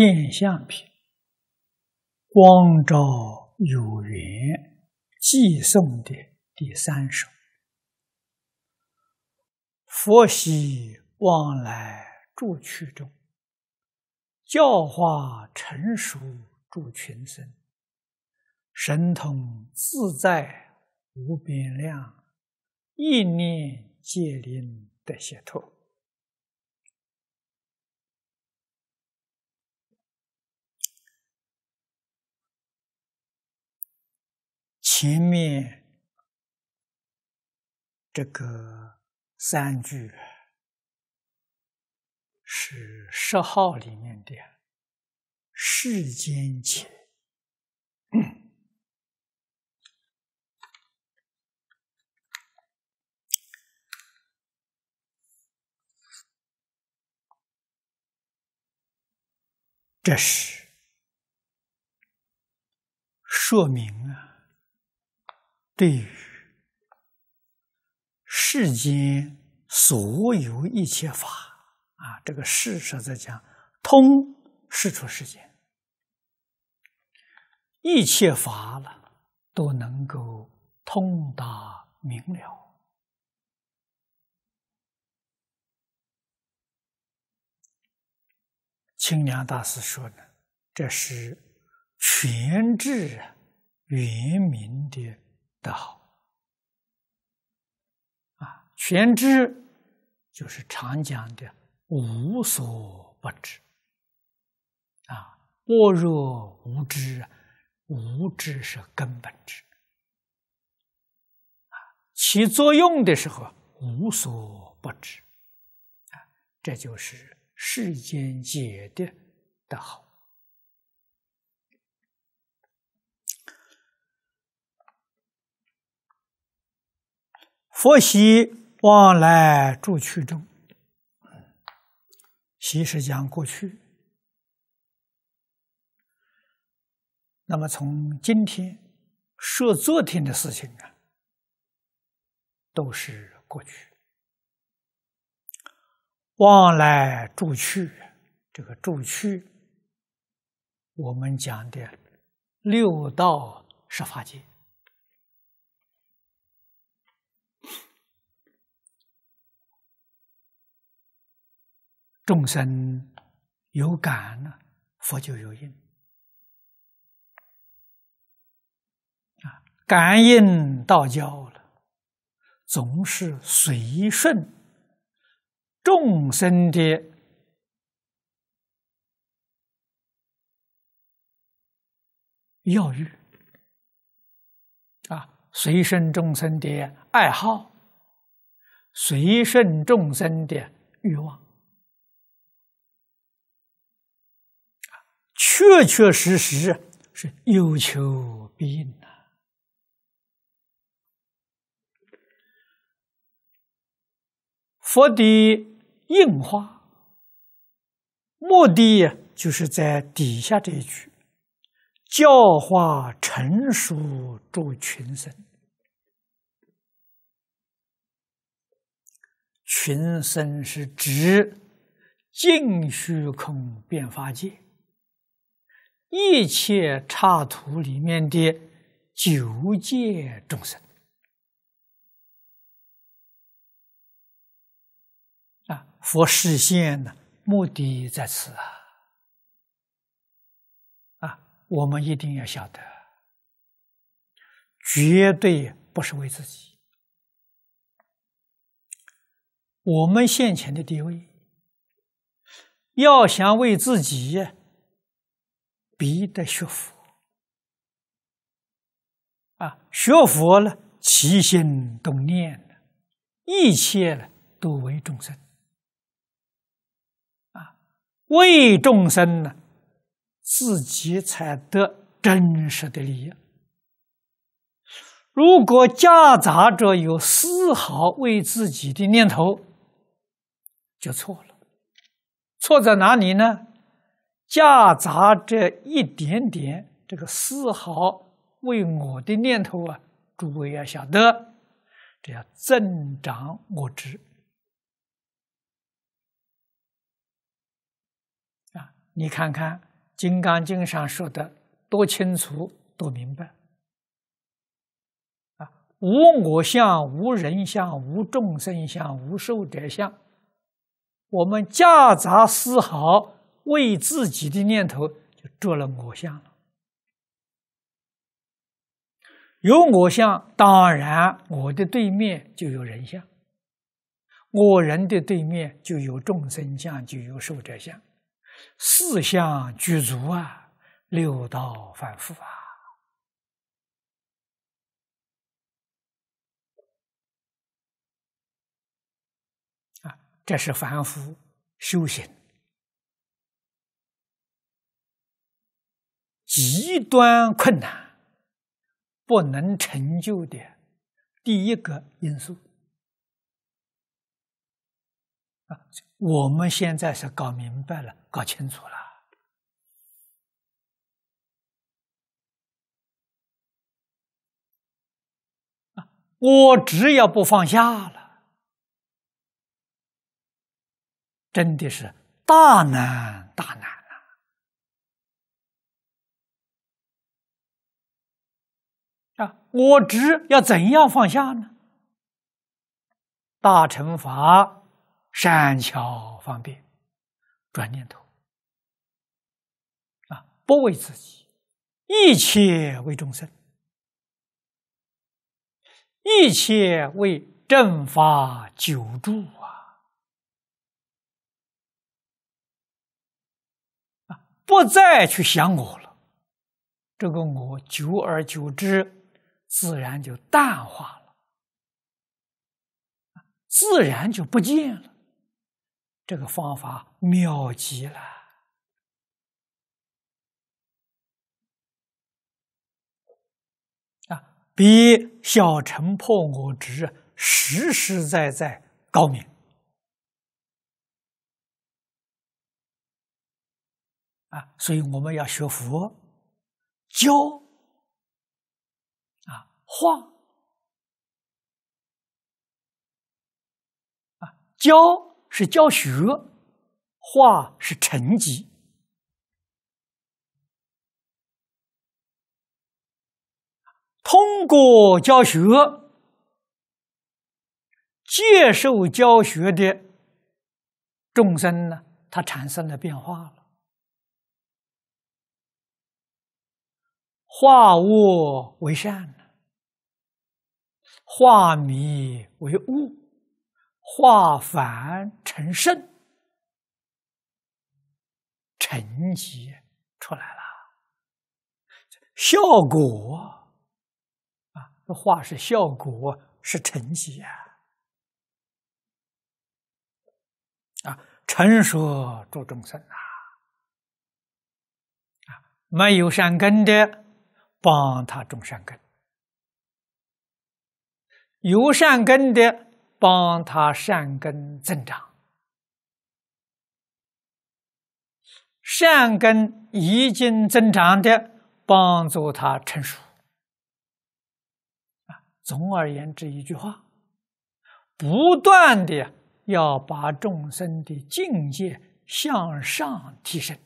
《变相品》，光照有缘，寄送的第三首。佛喜往来住去中，教化成熟住群生，神通自在无边量，意念皆灵得解透。前面这个三句是十号里面的世间情。这是说明啊。对于世间所有一切法啊，这个世”实在讲通事出世间一切法了，都能够通达明了。清凉大师说呢，这是全智圆明的。得好，啊，全知就是常讲的无所不知，啊，莫若无知，无知是根本知，啊，起作用的时候无所不知，啊，这就是世间解的的好。佛习往来住去中，习是讲过去。那么从今天说昨天的事情啊，都是过去。往来住去，这个住去，我们讲的六道十法界。众生有感了，佛就有应。啊，感应道交了，总是随顺众生的要欲，啊，随顺众生的爱好，随顺众生的欲望。确确实实是有求必应呐！佛的应化目的，就是在底下这一句：教化成熟诸群生。群生是指净虚空变法界。一切差途里面的九界众生啊，佛实现的目的在此啊！啊，我们一定要晓得，绝对不是为自己。我们现前的地位，要想为自己。逼得学佛啊！学佛呢，起心动念一切呢，都为众生啊！为众生呢，自己才得真实的利益。如果夹杂着有丝毫为自己的念头，就错了。错在哪里呢？夹杂着一点点这个丝毫为我的念头啊，诸位要晓得，这叫增长我知。啊！你看看《金刚经》上说的多清楚、多明白啊！无我相、无人相、无众生相、无寿者相，我们夹杂丝毫。为自己的念头就做了我相了，有我相，当然我的对面就有人相，我人的对面就有众生相，就有受者相，四相具足啊，六道凡夫啊，啊，这是凡夫修行。极端困难不能成就的第一个因素啊！我们现在是搞明白了，搞清楚了我只要不放下了，真的是大难大难。我执要怎样放下呢？大乘法善巧方便，转念头啊！不为自己，一切为众生，一切为正法久住啊！啊，不再去想我了，这个我，久而久之。自然就淡化了，自然就不见了。这个方法妙极了啊，比小乘破我执实实在在高明啊！所以我们要学佛教。化啊，教是教学，化是成绩。通过教学，接受教学的众生呢，他产生了变化了，化恶为善。化迷为悟，化凡成圣，成绩出来了，效果啊！这化是效果，是成绩啊。啊，成熟度众生啊，没有善根的，帮他种善根。有善根的，帮他善根增长；善根已经增长的，帮助他成熟。啊，总而言之，一句话，不断的要把众生的境界向上提升。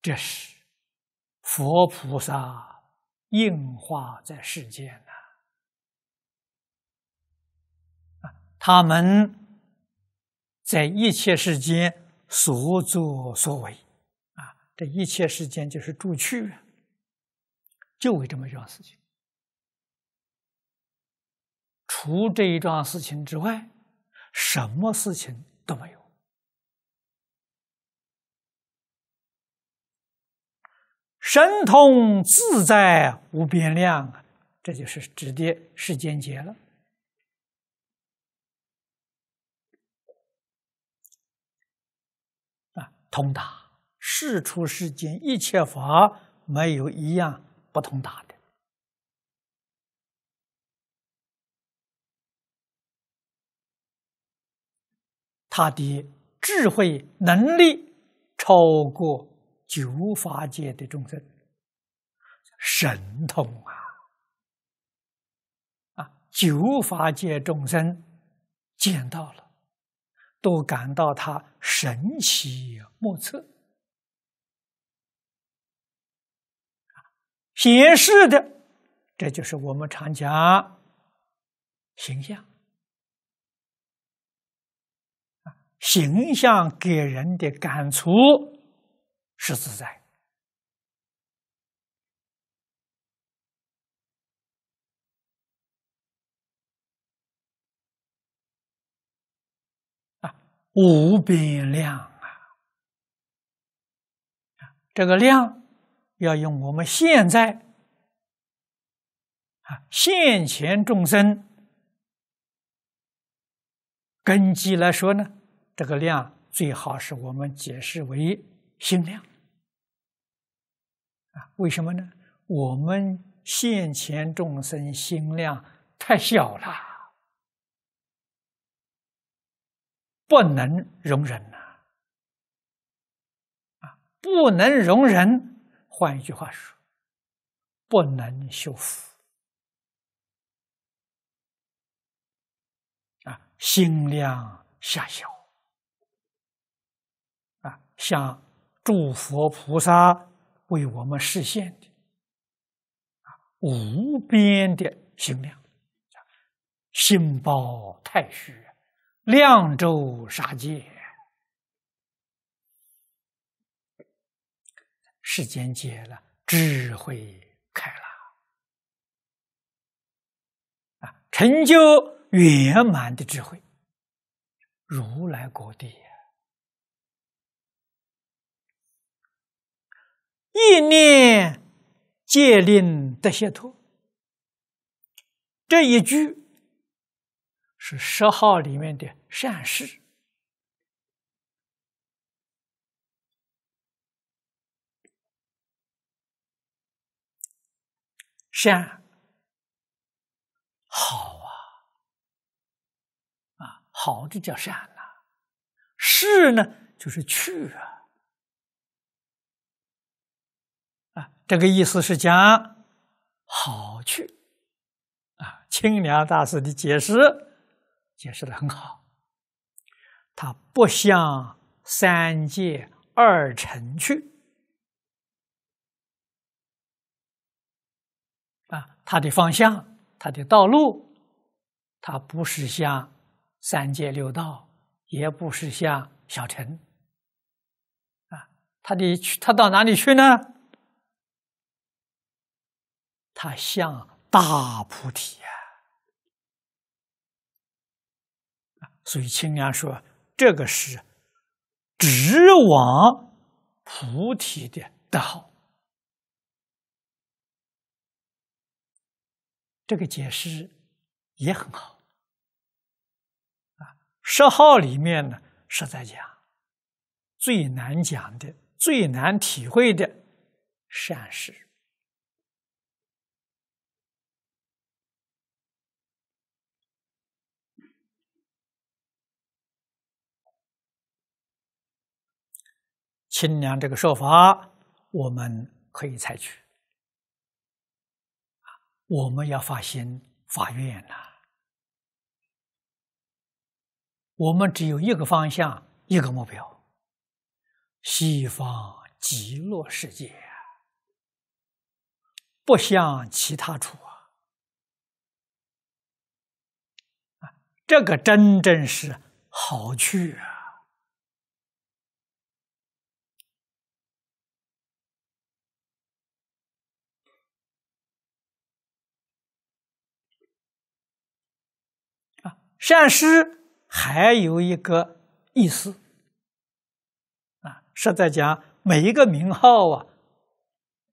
这是佛菩萨。硬化在世间了，啊，他们在一切世间所作所为，啊，这一切世间就是住去，就为这么一桩事情，除这一桩事情之外，什么事情都没有。神通自在无边量啊，这就是指的世间劫了啊，通达世出世间一切法，没有一样不通达的。他的智慧能力超过。九法界的众生，神通啊，啊，九法界众生见到了，都感到他神奇莫测显示的，这就是我们常讲形象形象给人的感触。是自在啊，无边量啊！啊，这个量要用我们现在啊现前众生根基来说呢，这个量最好是我们解释为心量。啊，为什么呢？我们现前众生心量太小了，不能容忍呐！啊，不能容忍。换一句话说，不能修福。啊，心量狭小。啊，像诸佛菩萨。为我们实现的啊，无边的心量，心包太虚，量周杀界，世间解了，智慧开了，啊，成就圆满的智慧，如来果地。意念戒令得解脱，这一句是十号里面的善事，善好啊，啊好的叫善呐，事呢就是去啊。这个意思是讲，好去啊！清凉大师的解释解释的很好，他不向三界二城去啊，他的方向，他的道路，他不是向三界六道，也不是向小城啊，他的去，他到哪里去呢？他像大菩提啊，所以清凉说这个是直往菩提的道。这个解释也很好啊。十号里面呢是在讲最难讲的、最难体会的善事。清凉这个说法，我们可以采取。我们要发心发愿呐。我们只有一个方向，一个目标：西方极乐世界，不向其他处啊，这个真正是好去啊。善施还有一个意思，啊，是在讲每一个名号啊，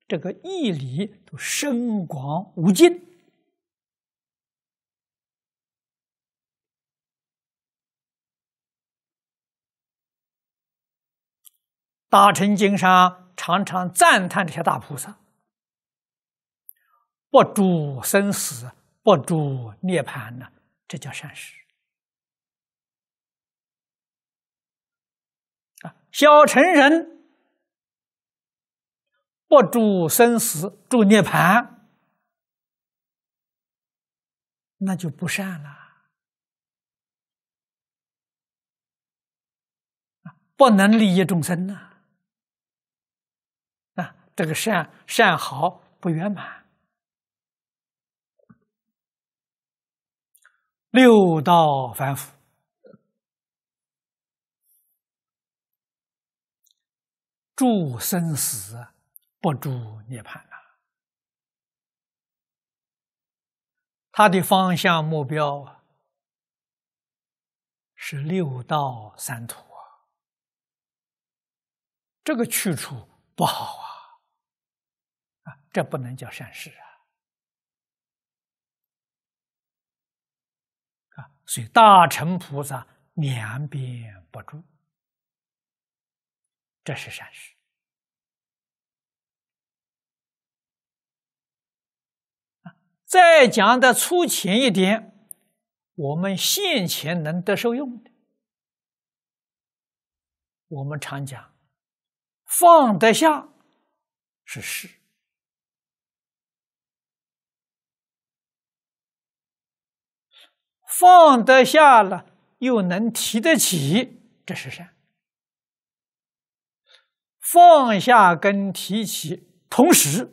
这个义理都深广无尽。大乘经上常常赞叹这些大菩萨，不住生死，不住涅槃呢，这叫善施。小成人不住生死，住涅盘，那就不善了不能利益众生呐！啊，这个善善好不圆满，六道反腐。住生死，不住涅槃啊。他的方向目标是六道三途啊，这个去处不好啊，啊，这不能叫善事啊，啊，所以大乘菩萨两边不住。这是善事。再讲的粗浅一点，我们现前能得受用的，我们常讲，放得下是事，放得下了，又能提得起，这是善。放下跟提起同时，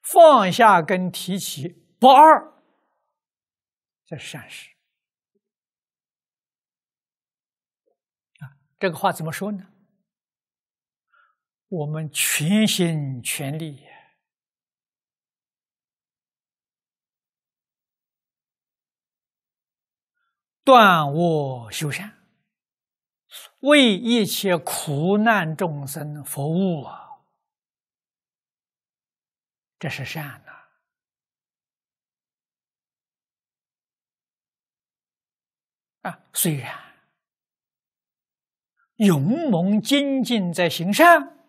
放下跟提起不二，这是善事啊！这个话怎么说呢？我们全心全力断我修善。为一切苦难众生服务，这是善呐！啊，虽然勇猛精进在行善，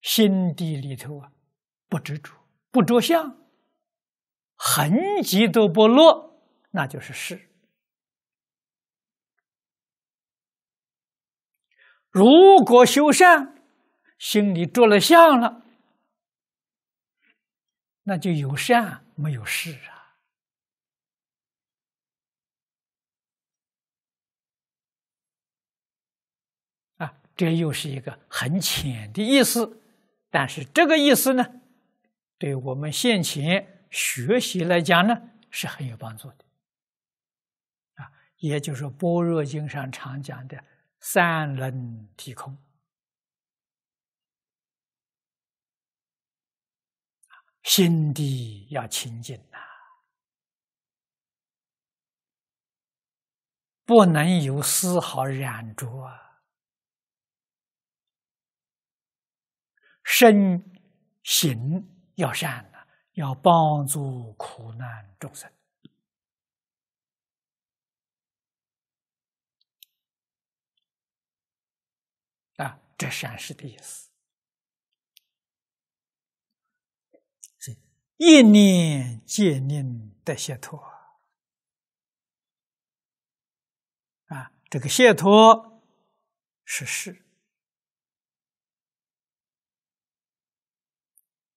心底里头啊不执着、不着相，痕迹都不落，那就是事。如果修善，心里着了相了，那就有善没有事啊！啊，这又是一个很浅的意思，但是这个意思呢，对我们现前学习来讲呢，是很有帮助的。啊，也就是《般若经》上常讲的。三轮体空，心地要清净呐，不能有丝毫染着啊。身行要善呐，要帮助苦难众生。这善事的意思，是一念戒念得解脱啊！这个解脱是事，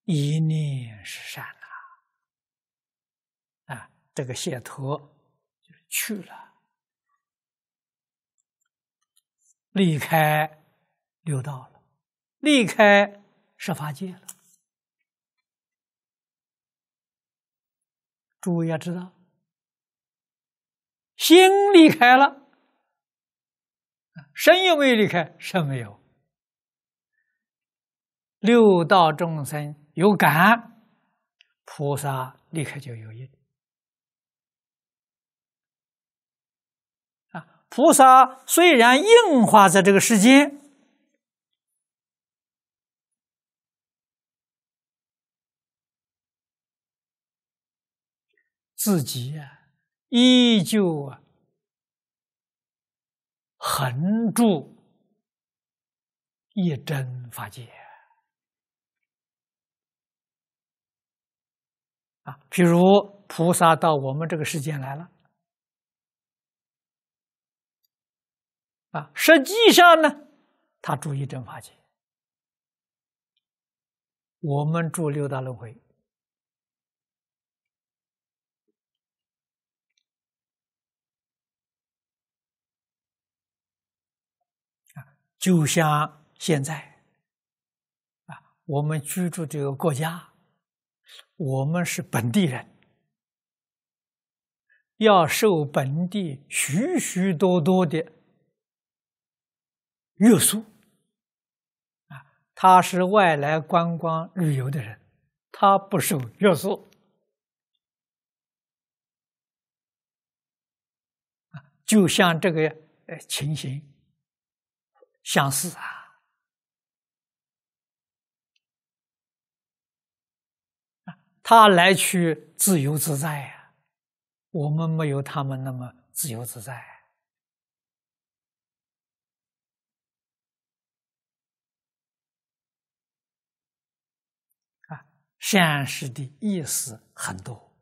一念是善啊！啊，这个解脱就去了，离开。六道了，离开十法界了。诸位要知道，心离开了，身有没有离开？身没有。六道众生有感，菩萨立刻就有因。啊，菩萨虽然硬化在这个世间。自己啊，依旧啊，横住一真法界啊，比如菩萨到我们这个世间来了啊，实际上呢，他住一真法界，我们住六大轮回。就像现在，啊，我们居住这个国家，我们是本地人，要受本地许许多多的约束，啊，他是外来观光旅游的人，他不受约束，就像这个呃情形。相似啊，他来去自由自在啊，我们没有他们那么自由自在啊。现实的意思很多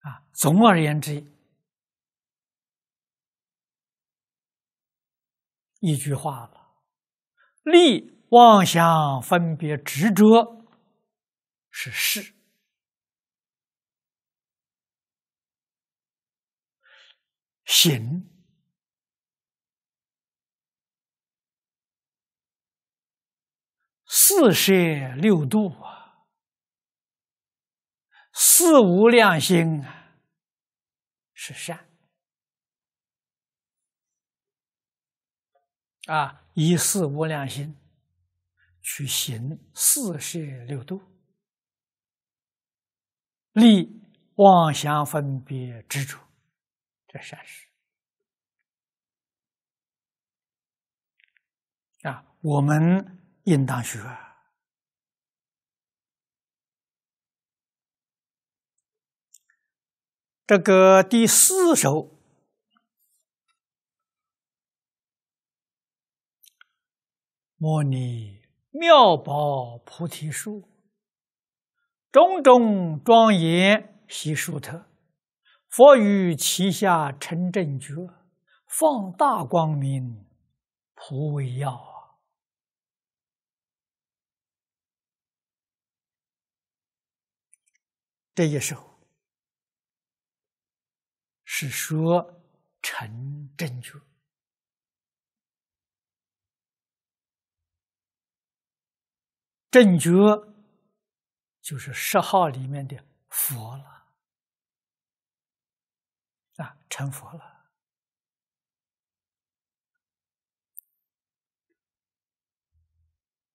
啊，总而言之。一句话了，利妄想分别执着是是。行四摄六度啊，四无量心啊是善。啊！一四无量心，去行四射六度，立妄想分别执着，这善事啊！我们应当学这个第四首。莫尼妙宝菩提树，种种庄严悉殊特。佛于其下成正觉，放大光明，普为药。这一首是说成正觉。正觉就是十号里面的佛了，啊，成佛了，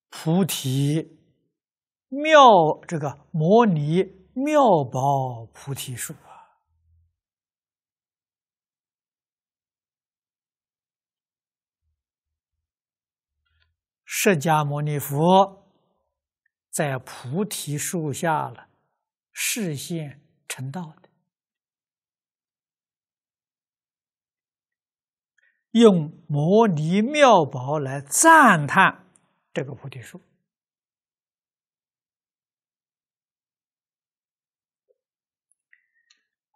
菩提妙这个摩尼妙宝菩提树啊，释迦牟尼佛。在菩提树下了，视线成道的，用摩尼妙宝来赞叹这个菩提树，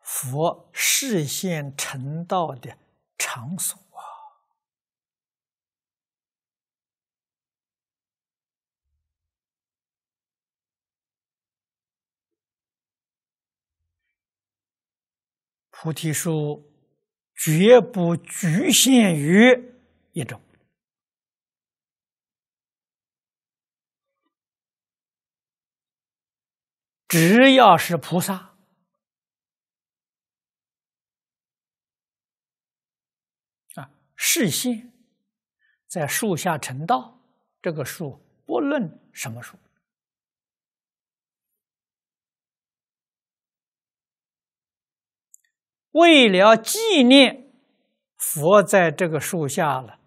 佛视线成道的场所。菩提树绝不局限于一种，只要是菩萨啊，示现在树下成道，这个树不论什么树。为了纪念佛在这个树下了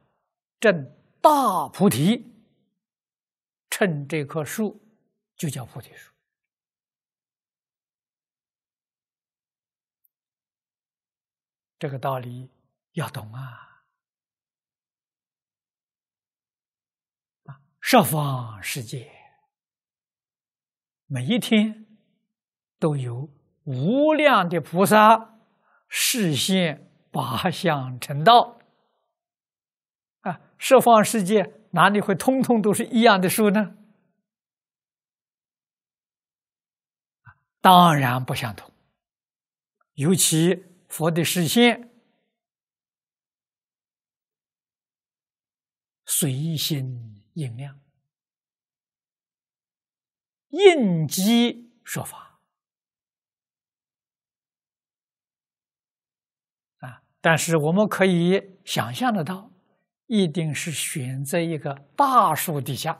正大菩提，趁这棵树就叫菩提树。这个道理要懂啊！啊，十方世界每一天都有无量的菩萨。视线八相成道啊，十方世界哪里会通通都是一样的书呢？当然不相同。尤其佛的视线随心应量，应机说法。但是我们可以想象得到，一定是选择一个大树底下，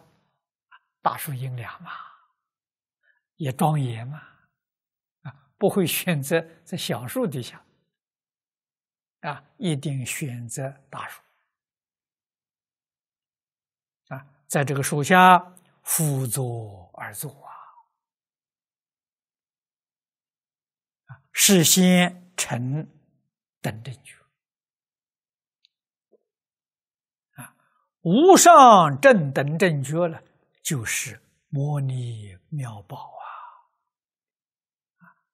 大树阴凉嘛，也庄严嘛，啊，不会选择在小树底下，啊，一定选择大树，啊，在这个树下扶坐而坐啊，啊，事先成。等证觉。啊，无上正等正觉了，就是摩尼妙宝啊！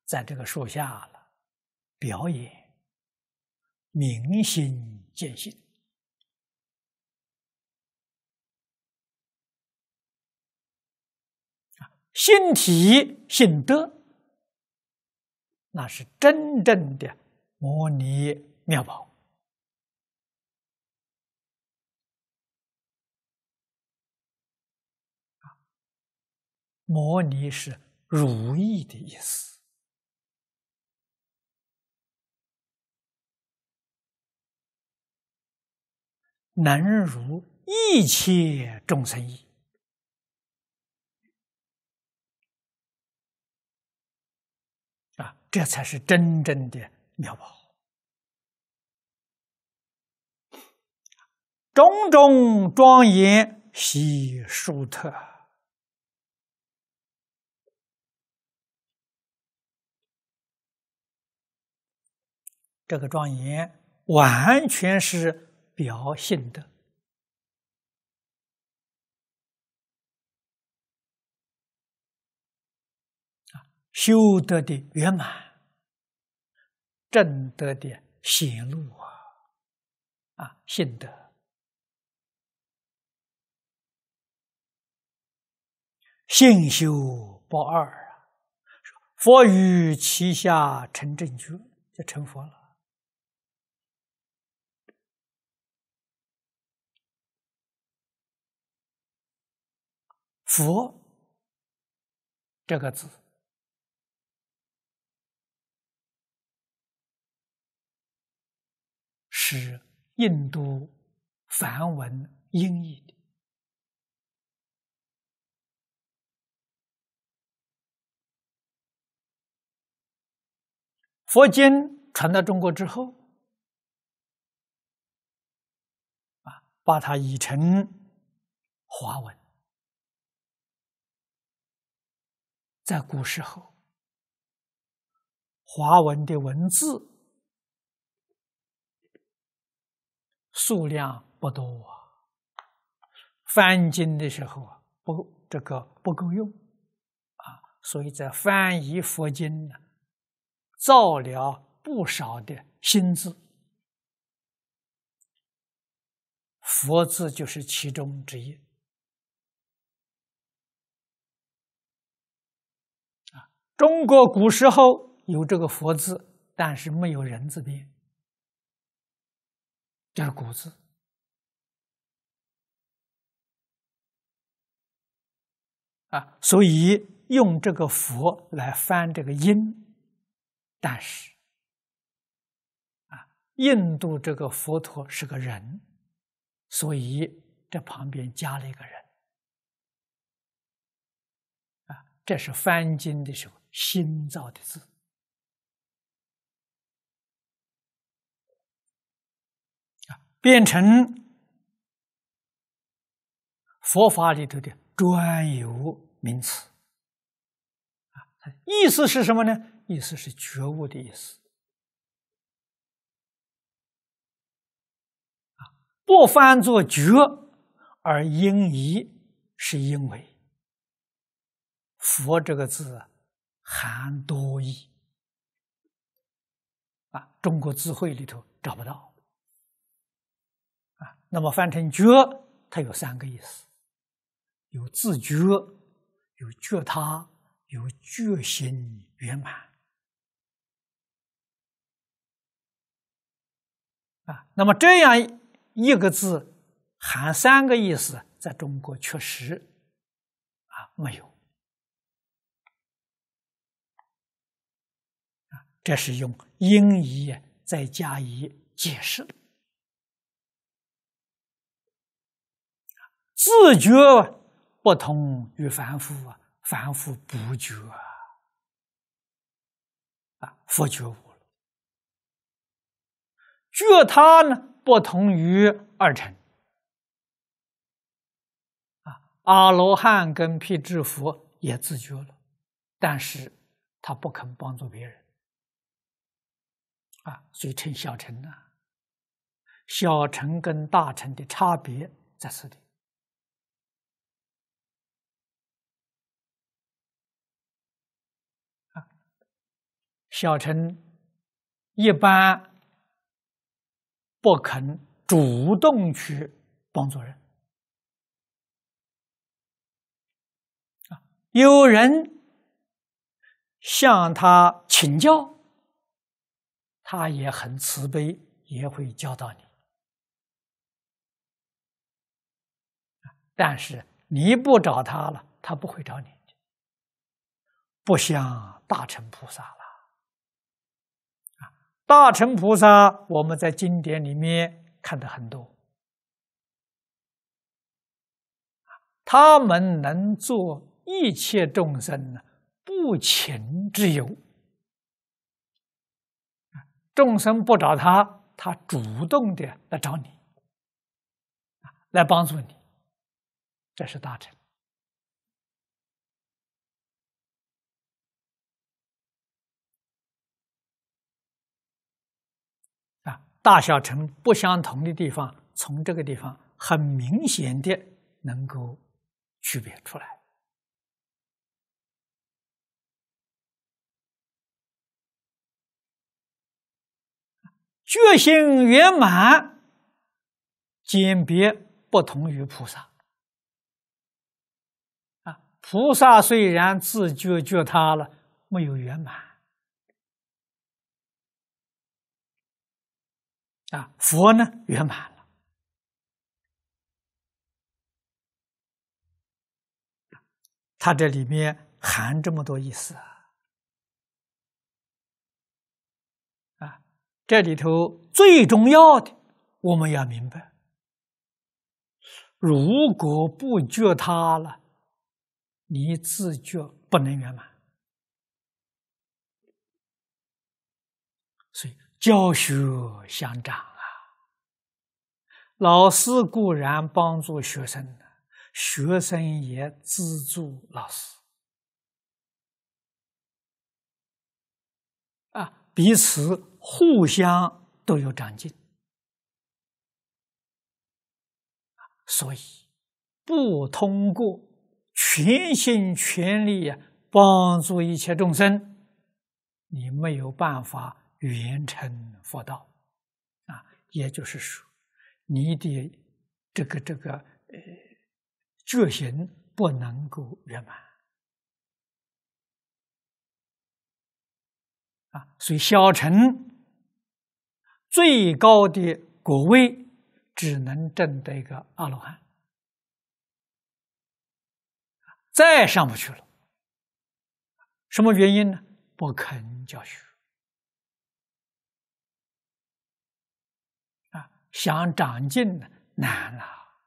在这个树下了表演，明心见性啊，心体性德，那是真正的。摩尼妙宝，摩尼是如意的意思，能如一切众生意，啊，这才是真正的。妙宝，种种庄严悉殊特。这个庄严完全是表性的。修得的圆满。正德的显路啊，啊，信德。信修报二啊，佛于其下成正觉，就成佛了。佛这个字。是印度梵文音译的佛经传到中国之后，啊，把它译成华文。在古时候，华文的文字。数量不多啊，翻经的时候啊，不这个不够用啊，所以在翻译佛经呢，造了不少的新字，佛字就是其中之一啊。中国古时候有这个佛字，但是没有人字边。这是古字啊，所以用这个佛来翻这个音，但是啊，印度这个佛陀是个人，所以这旁边加了一个人啊，这是翻经的时候新造的字。变成佛法里头的专有名词，啊，意思是什么呢？意思是觉悟的意思，啊，不翻作觉，而应疑是因为佛这个字含多义，啊，中国智慧里头找不到。那么，翻成“觉”，它有三个意思：有自觉，有觉他，有觉心圆满。啊，那么这样一个字含三个意思，在中国确实啊没有。这是用英译再加以解释。自觉不同于凡夫，啊，凡夫不觉啊，佛觉悟了，觉他呢不同于二乘啊，阿罗汉跟辟支佛也自觉了，但是他不肯帮助别人啊，所以称小乘呢，小乘跟大乘的差别在这里。小乘一般不肯主动去帮助人啊，有人向他请教，他也很慈悲，也会教导你。但是你不找他了，他不会找你，不像大乘菩萨了。大乘菩萨，我们在经典里面看的很多。他们能做一切众生的不情之友，众生不找他，他主动的来找你，来帮助你，这是大乘。大小乘不相同的地方，从这个地方很明显的能够区别出来。觉性圆满，鉴别不同于菩萨。啊，菩萨虽然自觉觉他了，没有圆满。啊，佛呢圆满了，它这里面含这么多意思啊！这里头最重要的，我们要明白，如果不觉他了，你自觉不能圆满。教学相长啊，老师固然帮助学生，学生也资助老师啊，彼此互相都有长进所以，不通过全心全力帮助一切众生，你没有办法。圆成佛道，啊，也就是说，你的这个这个呃，觉醒不能够圆满，啊，所以小乘最高的果位只能证得一个阿罗汉，再上不去了。什么原因呢？不肯教学。想长进难了，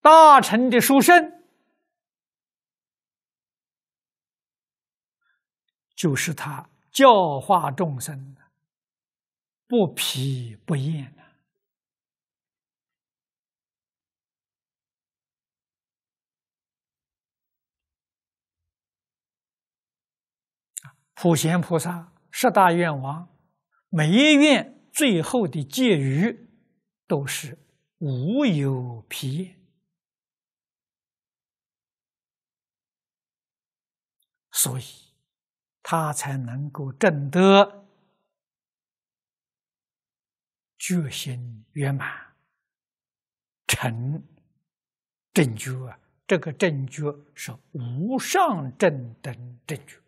大臣的书生就是他教化众生，不疲不厌普贤菩萨十大愿王。每一愿最后的结余都是无有皮，所以他才能够证得觉心圆满，成正觉啊！这个正觉是无上正等正觉。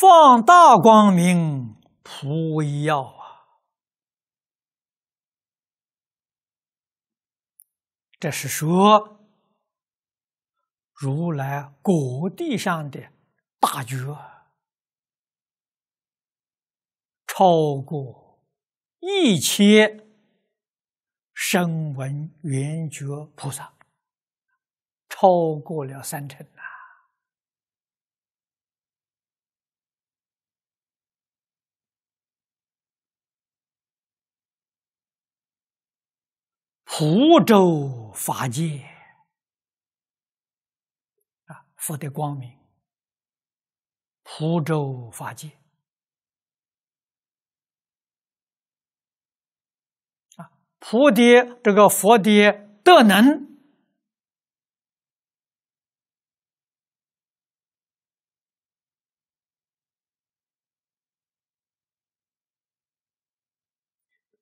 放大光明普威要啊！这是说，如来果地上的大觉，超过一切声闻缘觉菩萨，超过了三成。普州法界，啊，福德光明。普州法界，啊，菩提这个佛的德能，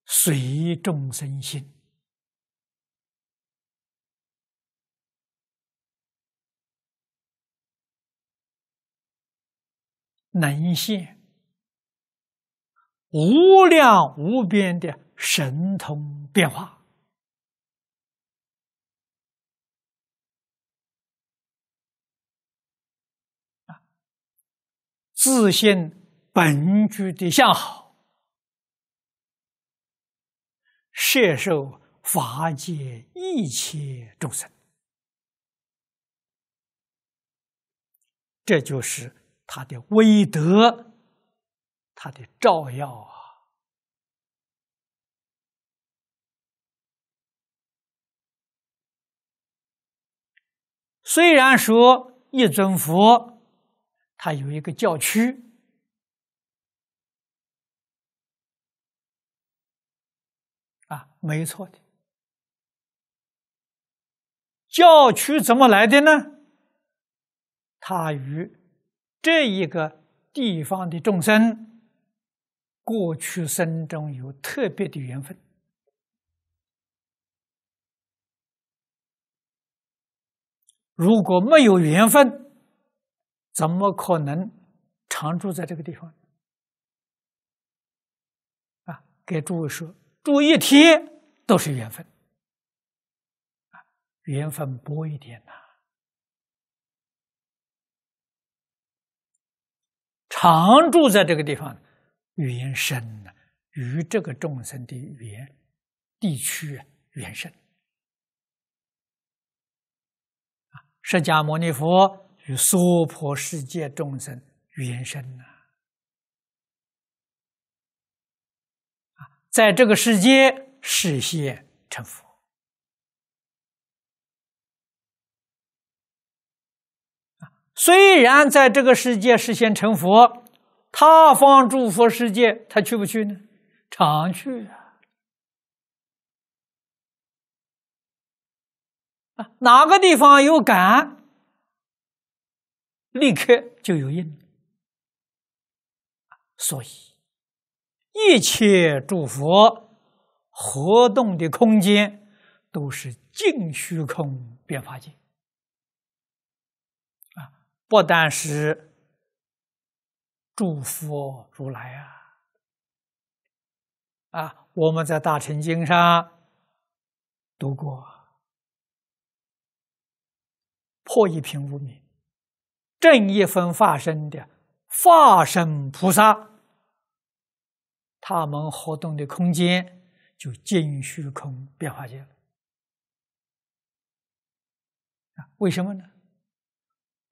随众生心。能现无量无边的神通变化自信本具的相好，摄受法界一切众生，这就是。他的威德，他的照耀啊！虽然说一尊佛，他有一个教区啊，没错的。教区怎么来的呢？他与。这一个地方的众生，过去生中有特别的缘分。如果没有缘分，怎么可能常住在这个地方？啊，给诸位说，住一天都是缘分，缘分薄一点呐。常住在这个地方，原生呢？与这个众生的缘地区缘生释迦牟尼佛与娑婆世界众生缘生啊，在这个世界世现成佛。虽然在这个世界实现成佛，他方诸佛世界他去不去呢？常去啊！啊，哪个地方有感，立刻就有应。所以，一切诸佛活动的空间，都是净虚空变法界。不但是祝福如来啊，啊，我们在《大乘经》上读过，破一品无名，正一分法身的法身菩萨，他们活动的空间就尽虚空变化界了。啊，为什么呢？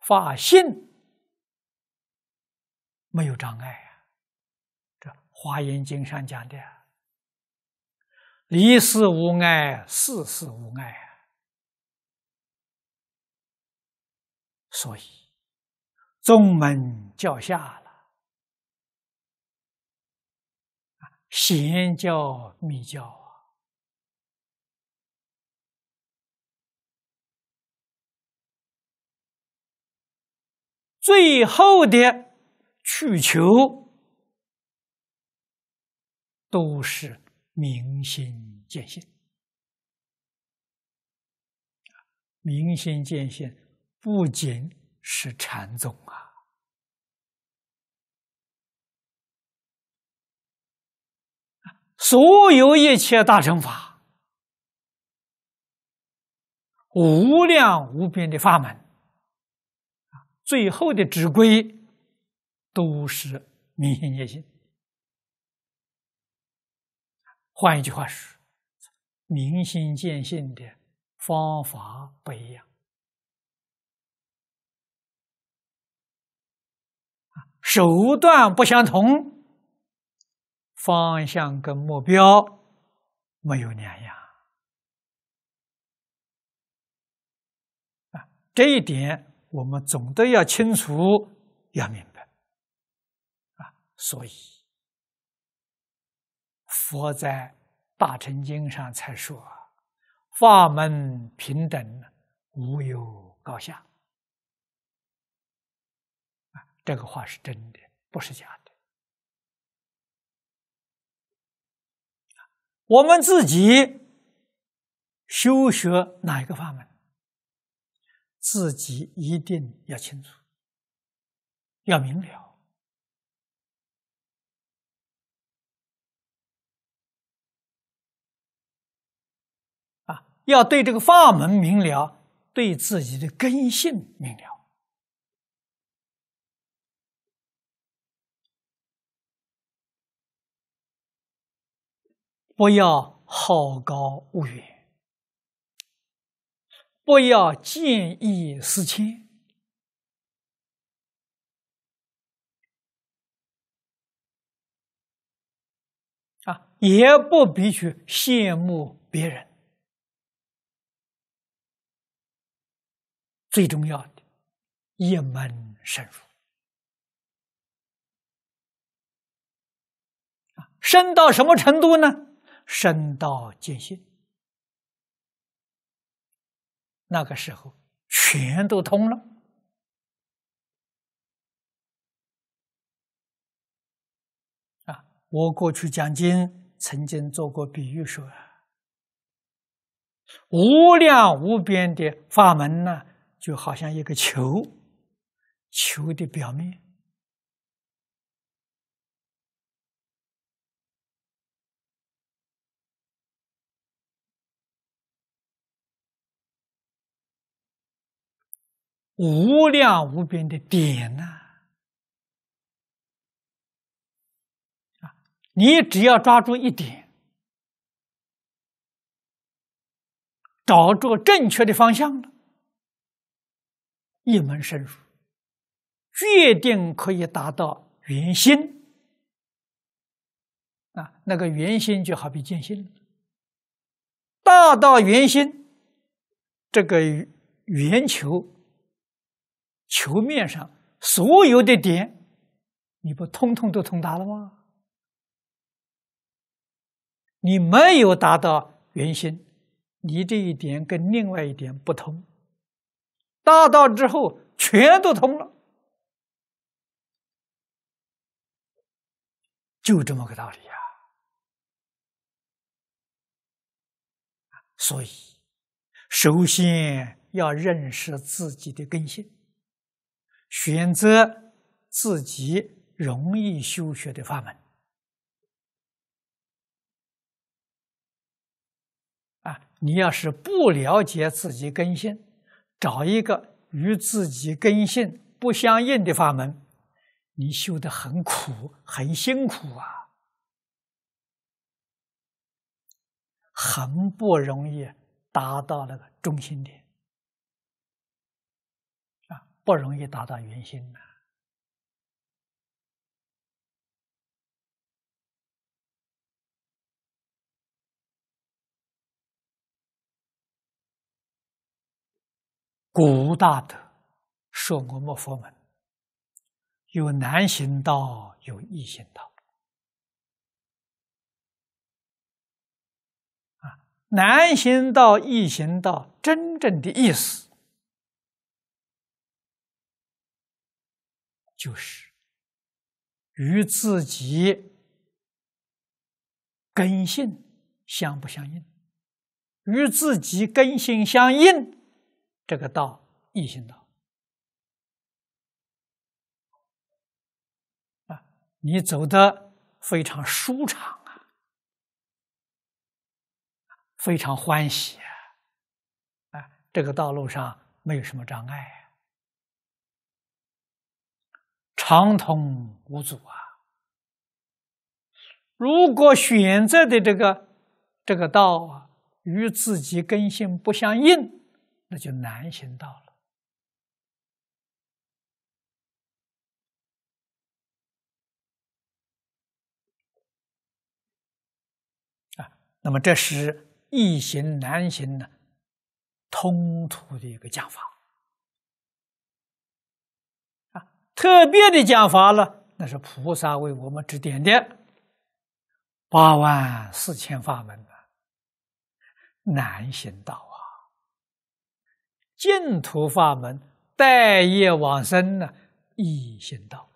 发心没有障碍啊。这《华严经》上讲的“离世无碍，事事无碍”啊，所以宗门教下了，显教、密教。最后的去求，都是明心见性。明心见性不仅是禅宗啊，所有一切大乘法、无量无边的法门。最后的指归都是明心见性。换一句话说，明心见性的方法不一样，手段不相同，方向跟目标没有两样。啊，这一点。我们总得要清楚，要明白啊。所以，佛在《大乘经》上才说：“法门平等，无有高下。”啊，这个话是真的，不是假的。我们自己修学哪一个法门？自己一定要清楚，要明了啊！要对这个法门明了，对自己的根性明了，不要好高骛远。不要见异思迁啊，也不必去羡慕别人。最重要的一门深入啊，深到什么程度呢？深到见性。那个时候，全都通了啊！我过去讲经，曾经做过比喻说啊，无量无边的法门呢，就好像一个球，球的表面。无量无边的点呐，啊！你只要抓住一点，找着正确的方向了，一门深入，决定可以达到圆心啊！那个圆心就好比见心，大到圆心，这个圆球。球面上所有的点，你不通通都通达了吗？你没有达到圆心，你这一点跟另外一点不通。达到之后，全都通了，就这么个道理呀。所以，首先要认识自己的根性。选择自己容易修学的法门啊！你要是不了解自己根性，找一个与自己根性不相应的法门，你修的很苦，很辛苦啊，很不容易达到那个中心点。不容易达到圆心呐。古大德说：“我们佛门有难行道，有易行道。”啊，难行道、易行道，真正的意思。就是与自己根性相不相应？与自己根性相应，这个道易行道啊，你走的非常舒畅啊，非常欢喜啊，这个道路上没有什么障碍。畅通无阻啊！如果选择的这个这个道啊，与自己根性不相应，那就难行道了啊。那么这是易行难行的通途的一个讲法。特别的讲法了，那是菩萨为我们指点的八万四千法门啊，难行道啊，净土法门待业往生呢易行道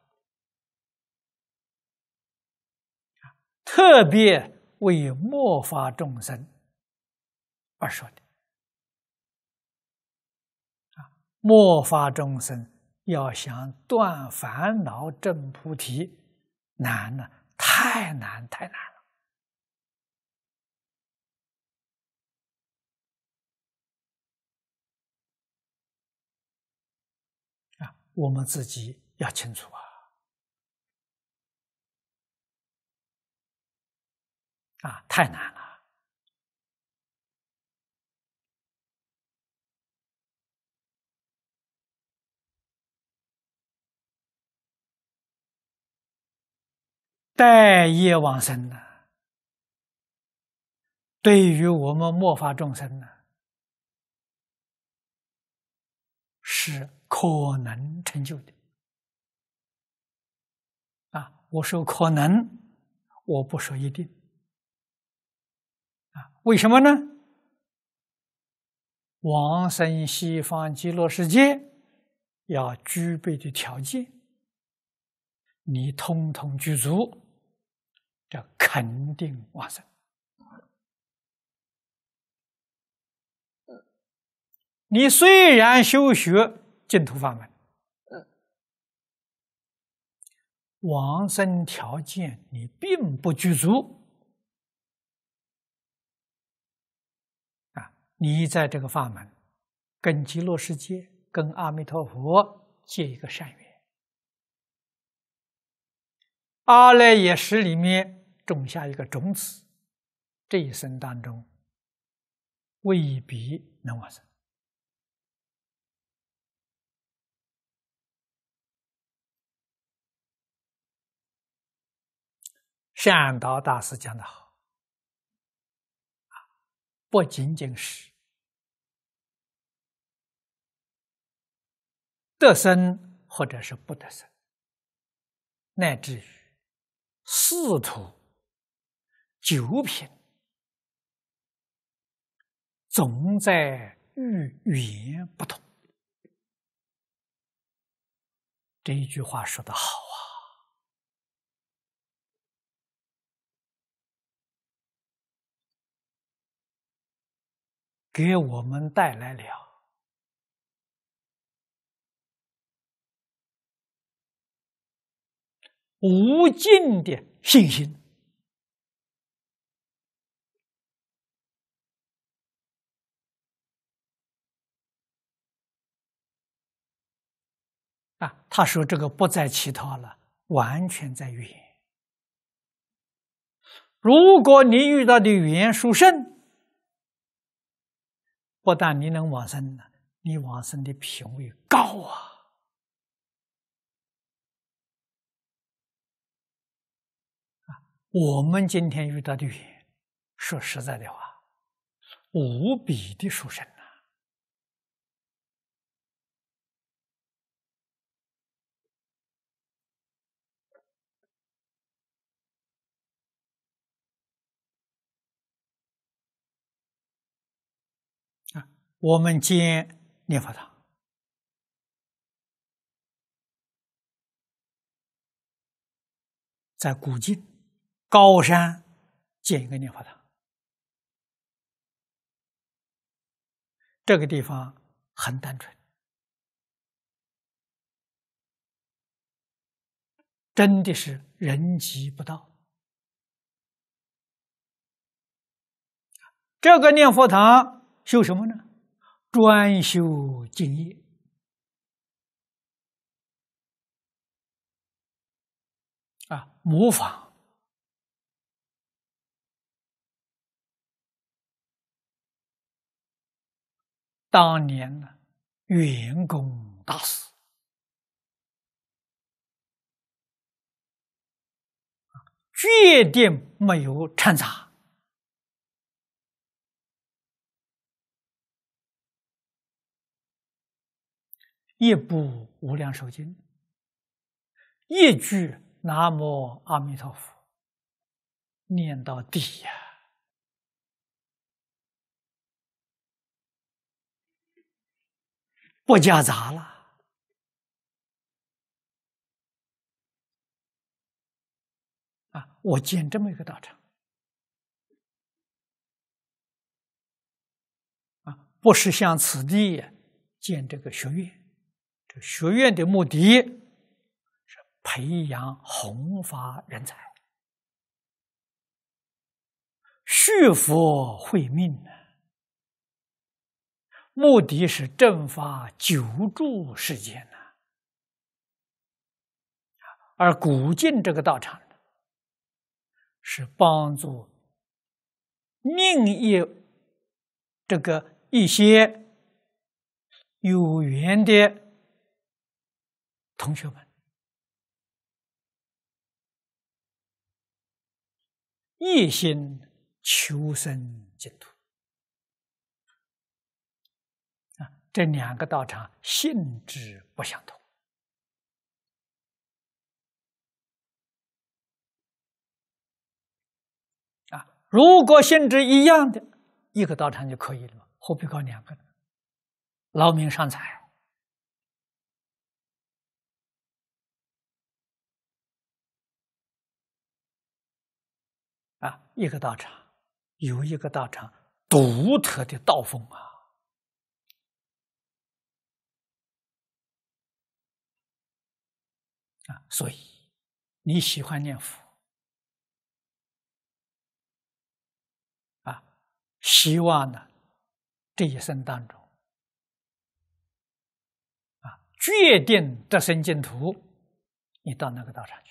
特别为末法众生而说的啊，末法众生。要想断烦恼证菩提，难呢，太难，太难了。啊，我们自己要清楚啊，啊，太难了。待业往生呢？对于我们末法众生呢，是可能成就的。啊，我说可能，我不说一定。啊，为什么呢？往生西方极乐世界要具备的条件，你通通具足。这肯定往生。你虽然修学净土法门，往生条件你并不具足啊！你在这个法门跟极乐世界、跟阿弥陀佛结一个善缘，阿赖耶识里面。种下一个种子，这一生当中未必能往生。善导大师讲的好不仅仅是得生或者是不得生，乃至于仕途。九品，总在与言不同。这一句话说的好啊，给我们带来了无尽的信心。他说：“这个不在其他了，完全在语言。如果你遇到的语言书生，不但你能往生你往生的品位高啊！我们今天遇到的语言，说实在的话，无比的书生。”我们建念佛堂，在古今，高山建一个念佛堂，这个地方很单纯，真的是人迹不到。这个念佛堂修什么呢？专修经业啊，模仿当年的员工大师，决定没有掺杂。一部《无量寿经》，一句“南无阿弥陀佛”，念到底呀，不夹杂了。啊，我建这么一个道场，啊，不是像此地建这个学院。学院的目的是培养弘法人才，续佛慧命呢？目的是正法久住世间呢？而古晋这个道场呢，是帮助另一这个一些有缘的。同学们，一心求生净土啊，这两个道场性质不相同啊。如果性质一样的，一个道场就可以了，何必搞两个，劳民伤财？一个道场，有一个道场独特的道风啊！啊，所以你喜欢念佛啊，希望呢这一生当中啊，决定得生净土，你到那个道场去。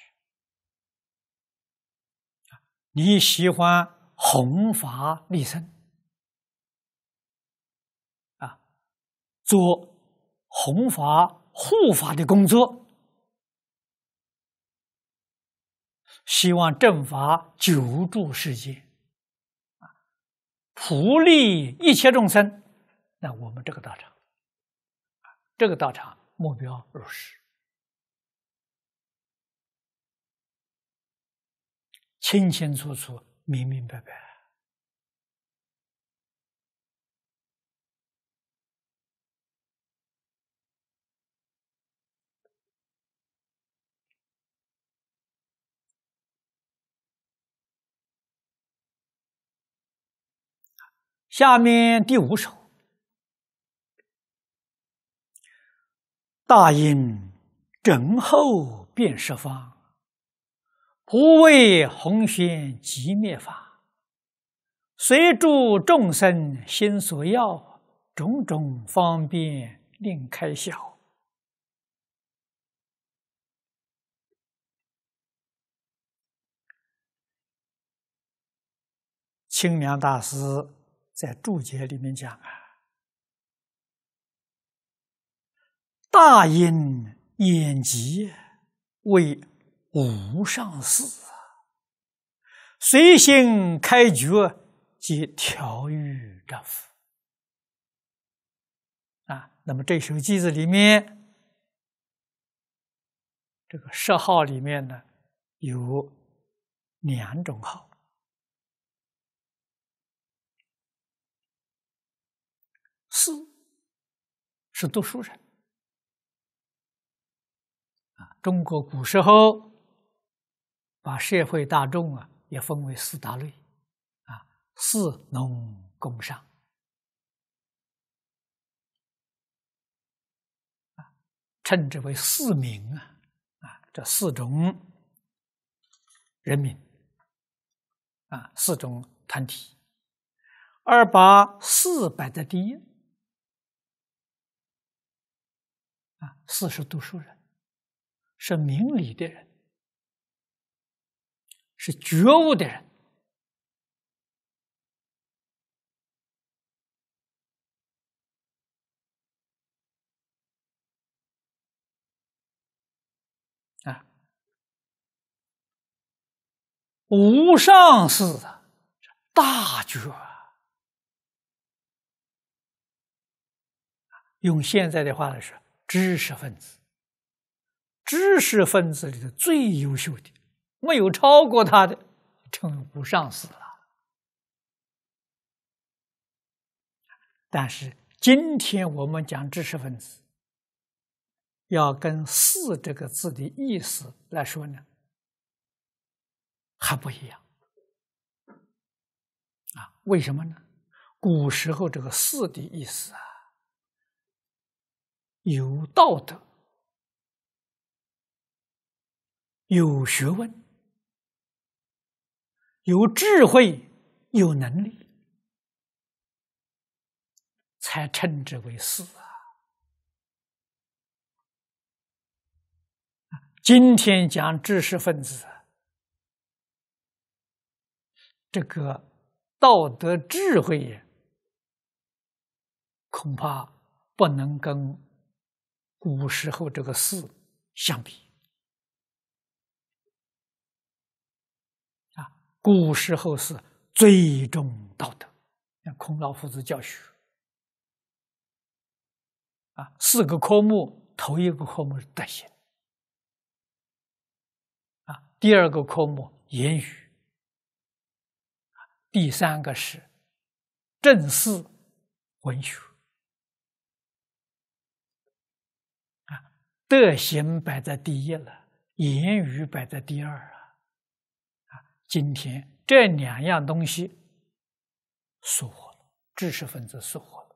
你喜欢弘法利生，啊，做弘法护法的工作，希望正法久住世间，啊，普利一切众生。那我们这个道场，这个道场目标如是。清清楚楚，明明白白。下面第五首：大音正后便十方。无畏红轩即灭法，随诸众生心所要，种种方便令开晓。清凉大师在注解里面讲啊：“大音眼疾为。”无上啊，随心开局即调御丈夫啊。那么这手机子里面，这个设号里面呢，有两种号，四是读书人啊，中国古时候。把社会大众啊也分为四大类，啊，四农工商，啊，称之为四民啊，啊，这四种人民，啊，四种团体。而把四摆在第一，啊，四是读书人，是明理的人。是觉悟的人啊，无上啊，大觉啊。用现在的话来说，知识分子，知识分子里的最优秀的。没有超过他的，称为无上死了。但是今天我们讲知识分子，要跟“四”这个字的意思来说呢，还不一样。啊，为什么呢？古时候这个“四”的意思啊，有道德，有学问。有智慧、有能力，才称之为士啊！今天讲知识分子，这个道德智慧恐怕不能跟古时候这个士相比。古时候是最重道德，像孔老夫子教学啊，四个科目，头一个科目是德行啊，第二个科目言语第三个是正四文学啊，德行摆在第一了，言语摆在第二啊。今天这两样东西，说化了，知识分子说化了。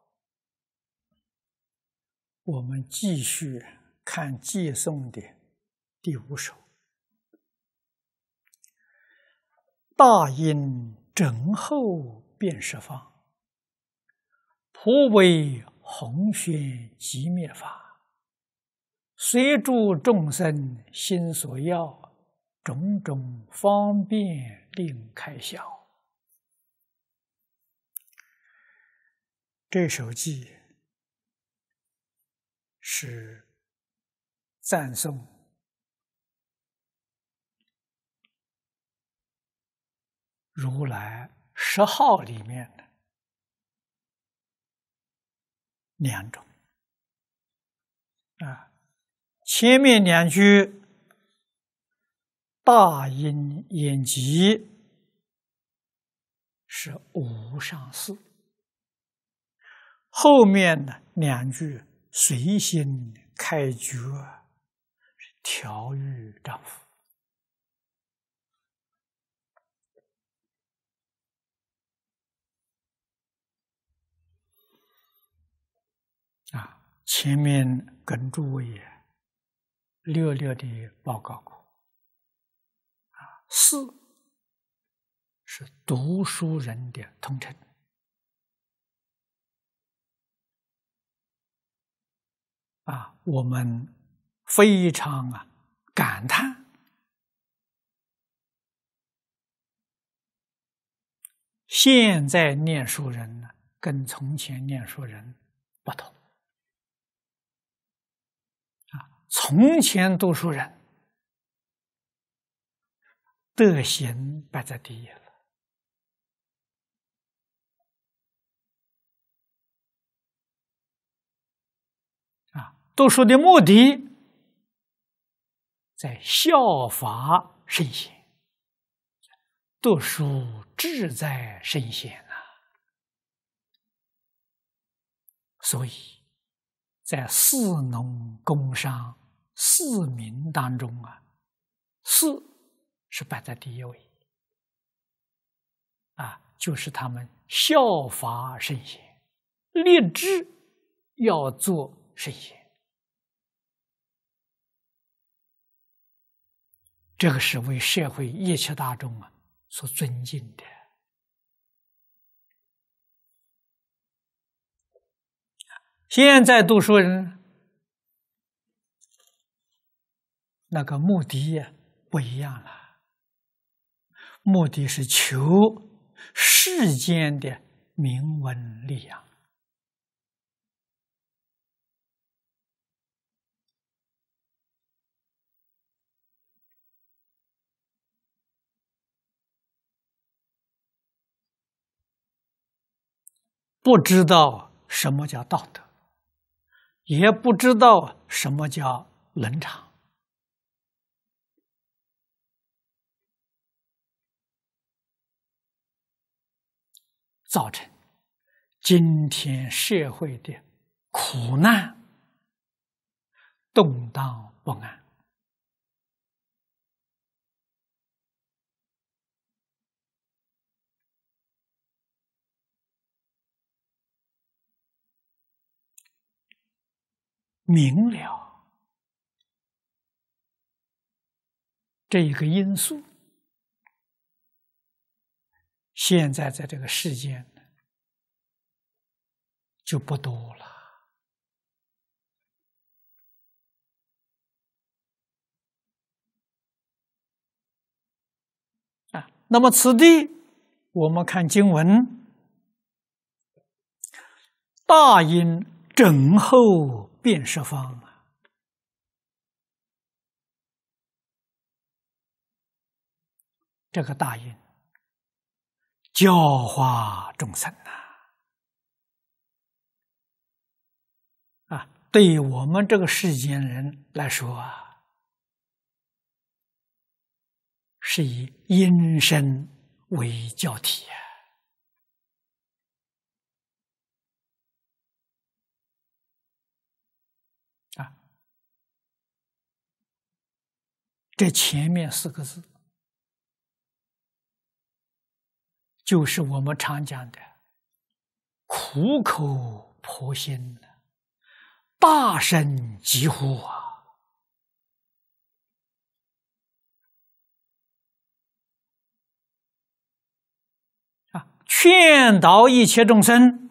我们继续看寄送的第五首：大音正后便是方，普为红宣即灭法，随诸众生心所要。种种方便令开晓，这首偈是赞颂如来十号里面的两种啊，前面两句。大隐隐疾是无上士。后面呢两句随心开觉调御丈夫啊。前面跟诸位也略略的报告过。四是读书人的通称啊，我们非常啊感叹，现在念书人呢跟从前念书人不同啊，从前读书人。德行摆在第一了。啊，读书的目的在效法圣贤，读书志在圣贤啊。所以，在四农工商四民当中啊，四。是摆在第一位，啊，就是他们效法圣贤，立志要做圣贤，这个是为社会一切大众啊所尊敬的。现在读书人那个目的不一样了。目的是求世间的名闻利养，不知道什么叫道德，也不知道什么叫伦常。造成今天社会的苦难、动荡不安，明了这一个因素。现在在这个世间，就不多了啊。那么此地，我们看经文：大音整后变十方啊，这个大音教化众生呐！啊，对于我们这个世间人来说啊，是以音声为教体啊。这前面四个字。就是我们常讲的苦口婆心大声疾呼啊，啊，劝导一切众生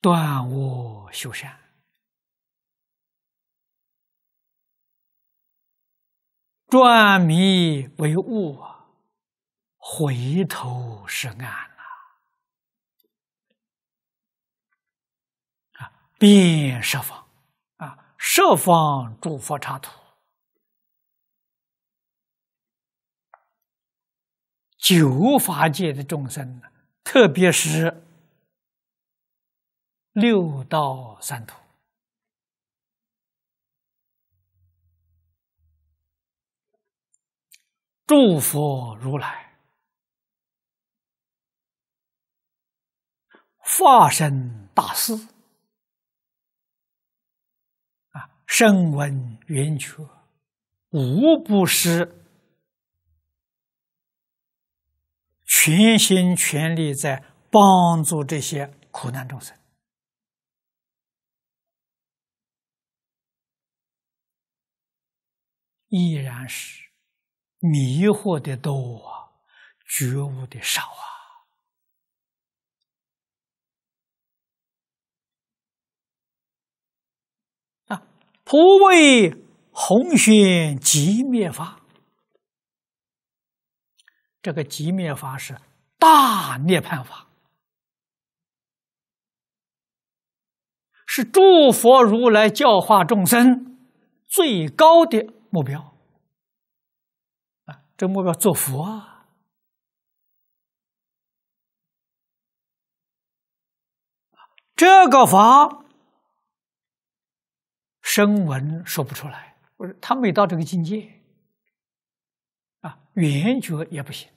断恶修善，转迷为悟啊。回头是岸呐！啊，遍设方啊，设方诸佛刹土，九法界的众生，特别是六道三途，诸佛如来。发生大事啊，声闻缘觉，无不是全心全力在帮助这些苦难众生，依然是迷惑的多啊，觉悟的少啊。不畏红宣极灭法？这个极灭法是大涅槃法，是诸佛如来教化众生最高的目标啊！这目标做佛啊，这个法。声闻说不出来，不是他没到这个境界，啊，圆觉也不行，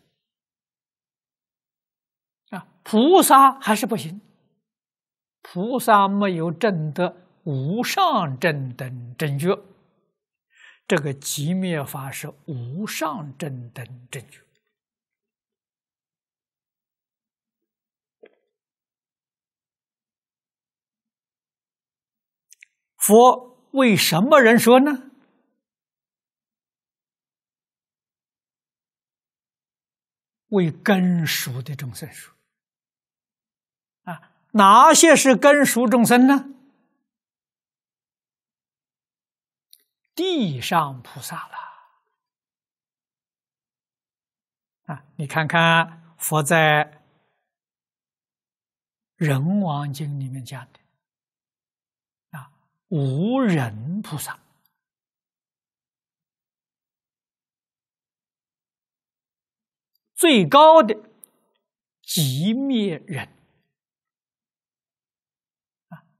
啊，菩萨还是不行，菩萨没有证得无上正等正觉，这个极灭法是无上正等正觉，佛。为什么人说呢？为根熟的众生说啊？哪些是根熟众生呢？地上菩萨了啊！你看看佛在《人王经》里面讲的。无人菩萨最高的极灭人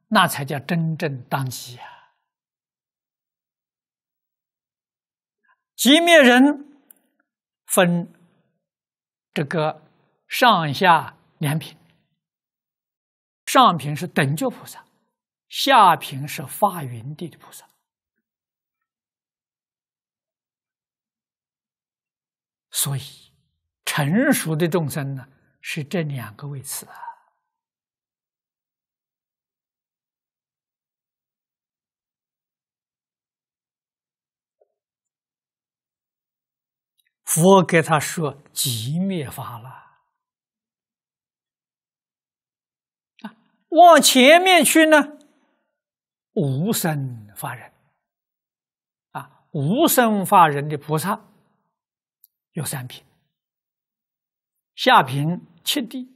那才叫真正当机啊！极灭人分这个上下两品，上品是等觉菩萨。下品是发云地的菩萨，所以成熟的众生呢，是这两个位次啊。佛给他说极灭法了啊，往前面去呢？无生法忍，啊，无生法忍的菩萨有三品：下品七地，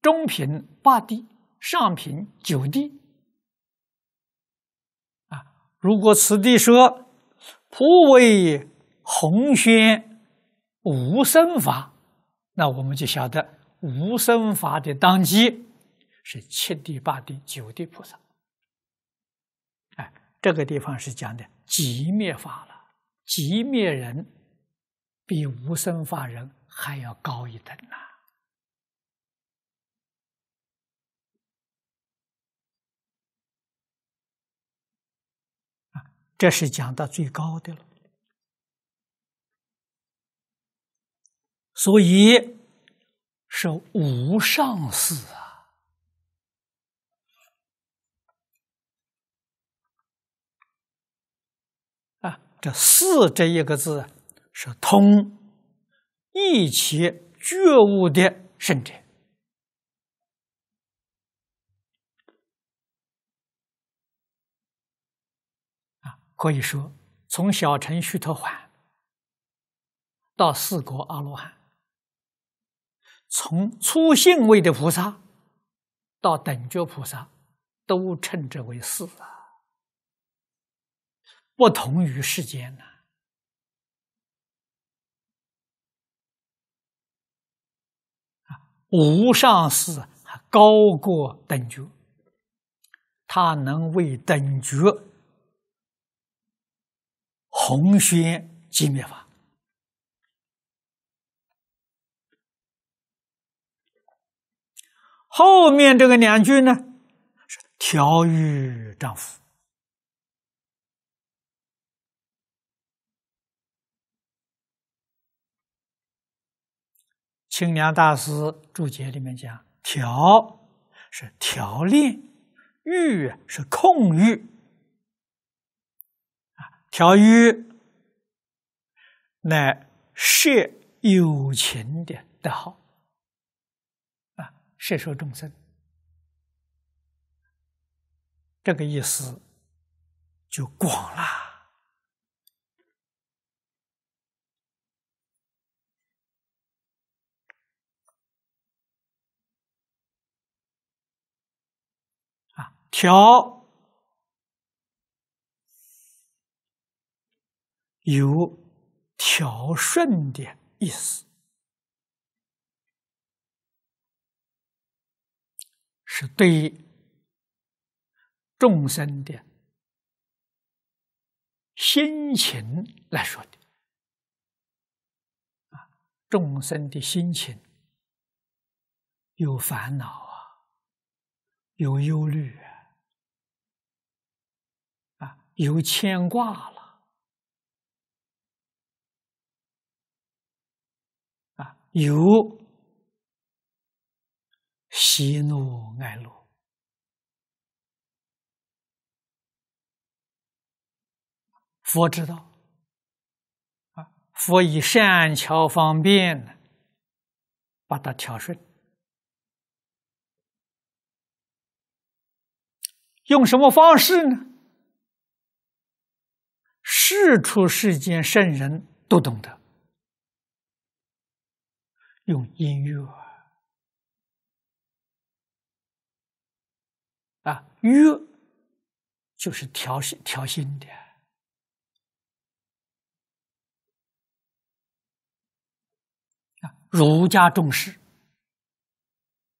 中品八地，上品九地。啊，如果此地说“普为宏宣无生法”，那我们就晓得无生法的当机是七地、八地、九地菩萨。这个地方是讲的极灭法了，极灭人比无生法人还要高一等呐，这是讲到最高的了，所以是无上士啊。这“四”这一个字是通一切觉悟的圣者可以说从小乘须陀洹到四国阿罗汉，从初性位的菩萨到等觉菩萨，都称之为“四”啊。不同于世间呢，啊，无上士还高过等觉，他能为等觉宏宣寂灭法。后面这个两句呢，是调御丈夫。清凉大师注解里面讲：“调是调练，欲是控欲，啊，调欲乃摄有情的德好，啊，摄受众生，这个意思就广了。”调有调顺的意思，是对众生的心情来说的。众生的心情有烦恼啊，有忧虑。啊。有牵挂了，啊，有喜怒哀乐，佛知道，啊，佛以善巧方便呢，把它调顺，用什么方式呢？世出世间圣人都懂得用音乐啊，乐就是调心调心的儒家重视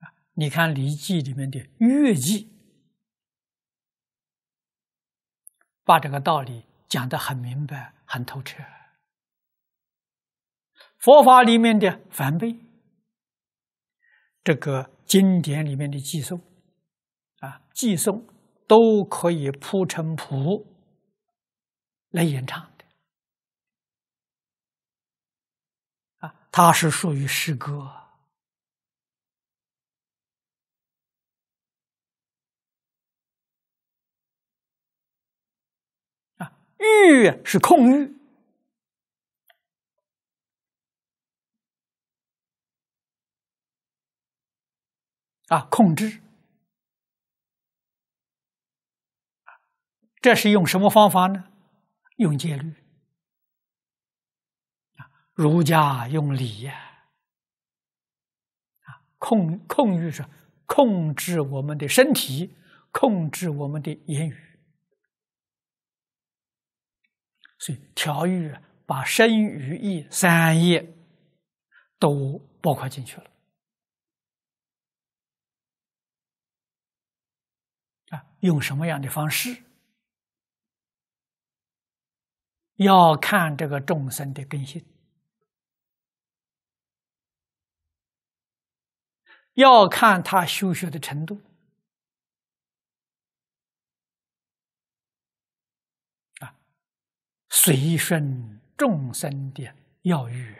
啊，你看《礼记》里面的乐记，把这个道理。讲的很明白，很透彻。佛法里面的梵呗，这个经典里面的寄诵，啊，寄诵都可以铺成谱来演唱的，啊，它是属于诗歌。欲是控欲啊，控制这是用什么方法呢？用戒律啊，儒家用礼呀，啊，控控欲是控制我们的身体，控制我们的言语。所以，条律把身、语、意三业都包括进去了。啊，用什么样的方式？要看这个众生的根性，要看他修学的程度。随顺众生的要欲，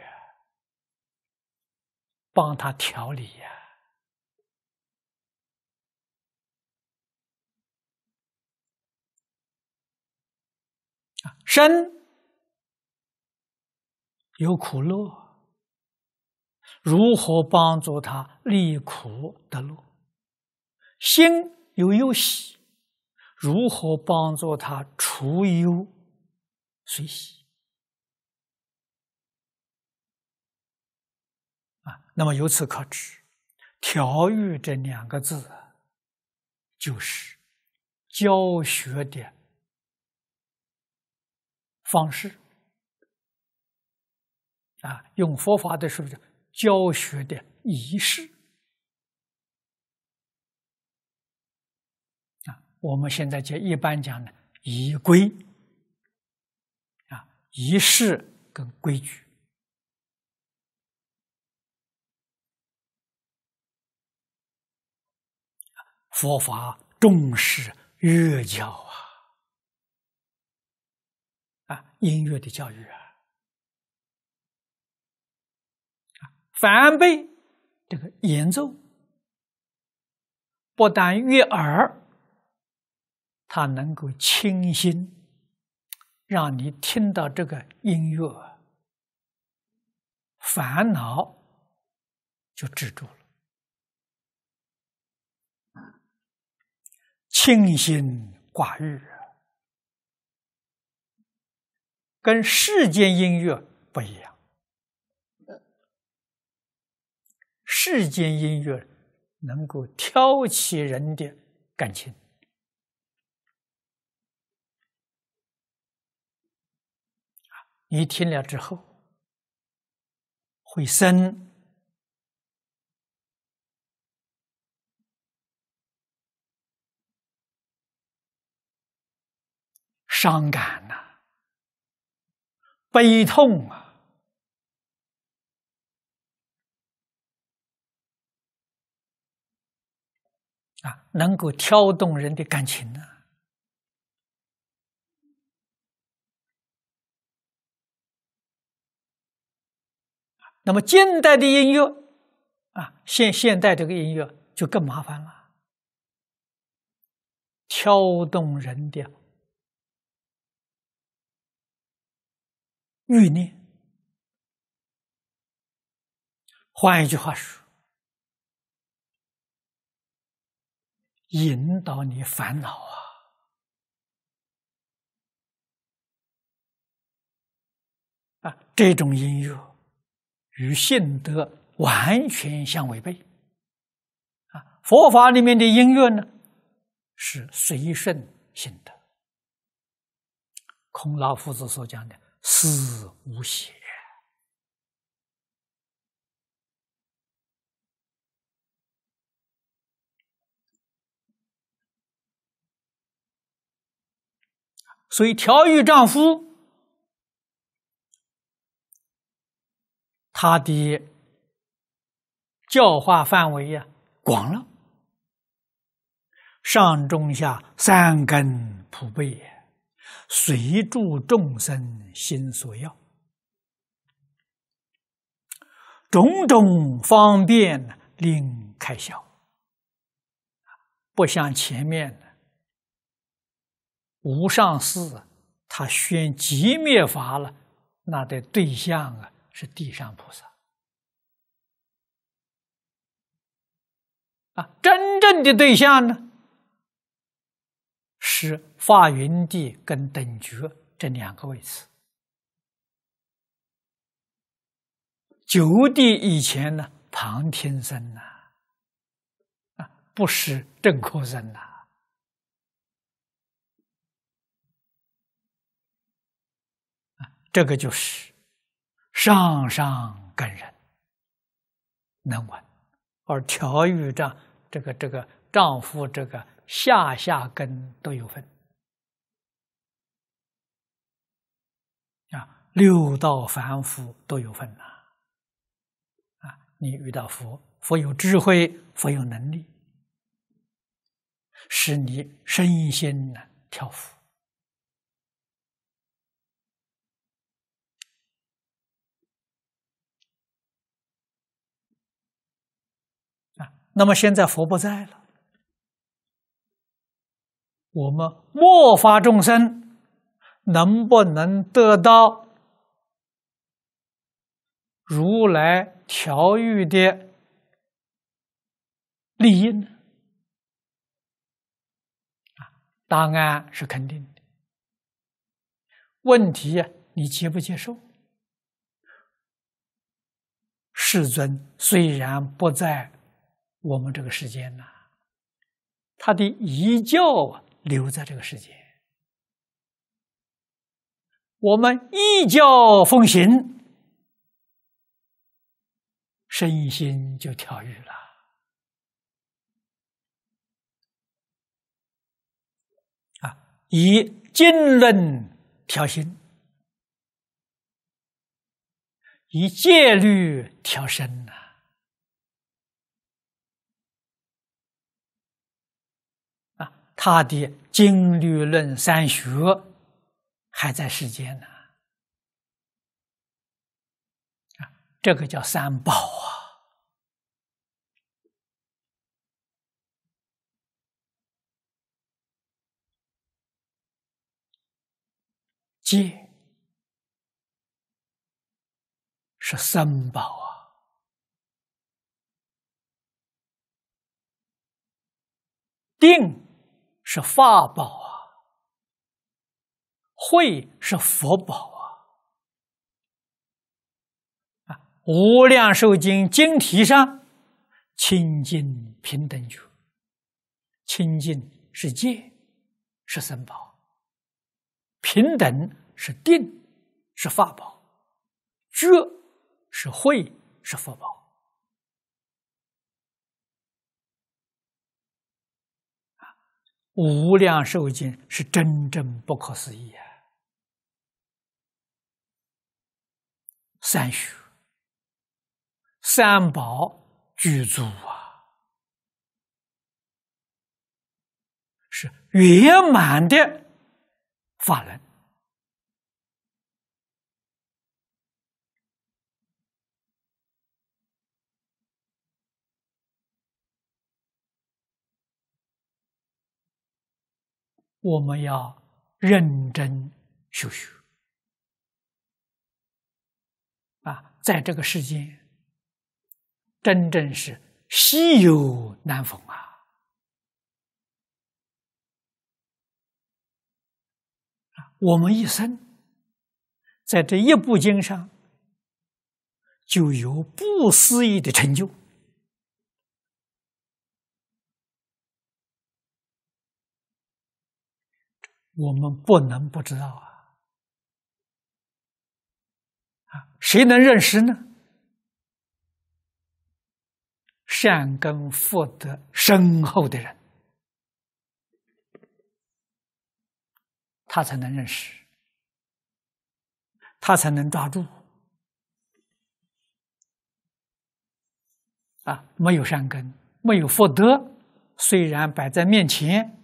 帮他调理呀！啊，身有苦乐，如何帮助他离苦得乐？心有忧喜，如何帮助他除忧？随喜啊！那么由此可知，“调御”这两个字，就是教学的方式啊。用佛法的说法，叫教学的仪式啊。我们现在就一般讲呢，仪规。仪式跟规矩，佛法重视乐教啊，啊，音乐的教育啊，啊，梵这个演奏，不但悦耳，它能够清新让你听到这个音乐，烦恼就止住了，清心寡欲啊，跟世间音乐不一样。世间音乐能够挑起人的感情。你听了之后，会生伤感呐，悲痛啊，啊，能够挑动人的感情呢。那么，近代的音乐啊，现现代这个音乐就更麻烦了，挑动人的欲念。换一句话说，引导你烦恼啊！啊，这种音乐。与信德完全相违背，啊！佛法里面的音乐呢，是随顺性德。孔老夫子所讲的“死无邪”，所以调御丈夫。他的教化范围呀广了，上中下三根普被，随助众生心所要，种种方便令开销。不像前面的无上士，他宣极灭法了，那得对象啊。是地上菩萨，啊，真正的对象呢，是发云地跟等觉这两个位置。九地以前呢，旁听僧呐，啊，不是正科僧呐，这个就是。上上根人能闻，而调御这这个这个丈夫这个下下根都有份啊，六道凡夫都有份呐！啊，你遇到佛，佛有智慧，佛有能力，使你身心呢调伏。那么现在佛不在了，我们末法众生能不能得到如来调御的利益呢？啊，答案是肯定的。问题，你接不接受？世尊虽然不在。我们这个世间呢，他的遗教留在这个世间，我们一教奉行，身心就调愈了。啊，以经论调心，以戒律调身呐。他的经律论三学还在世间呢，这个叫三宝啊，戒是三宝啊，定。是法宝啊，慧是佛宝啊，啊，无量寿经经题上，清净平等觉，清净是戒，是三宝，平等是定，是法宝，觉是慧，是佛宝。无量寿经是真正不可思议啊！三学、三宝具足啊，是圆满的法轮。我们要认真修学啊，在这个世间，真正是稀有难逢啊，我们一生在这一部经上，就有不思议的成就。我们不能不知道啊！啊，谁能认识呢？善根福德深厚的人，他才能认识，他才能抓住。啊，没有善根，没有福德，虽然摆在面前。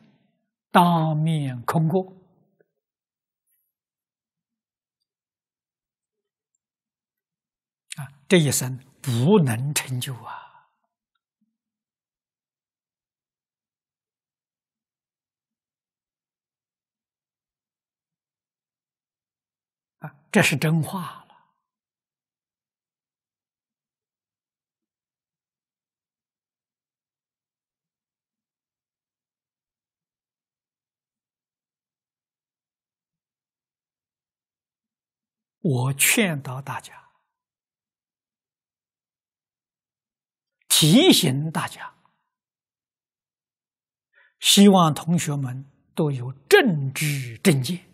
当面空过，啊，这一生不能成就啊！啊，这是真话。我劝导大家，提醒大家，希望同学们都有正知正见，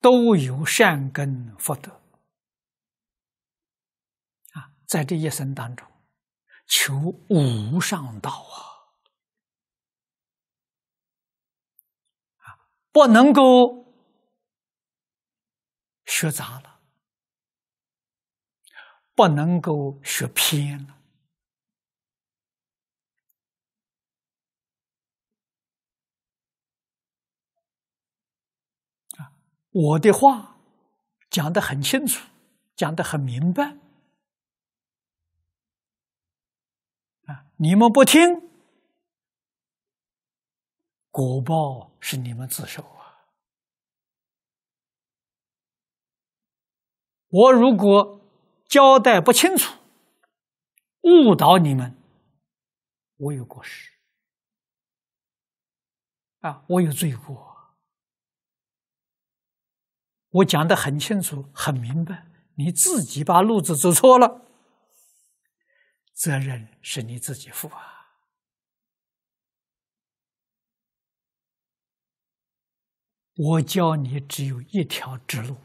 都有善根福德啊，在这一生当中，求无上道啊，啊，不能够。学杂了，不能够学偏了啊！我的话讲得很清楚，讲得很明白啊！你们不听，果报是你们自受。我如果交代不清楚，误导你们，我有过失啊！我有罪过，我讲的很清楚、很明白，你自己把路子走错了，责任是你自己负啊！我教你只有一条直路。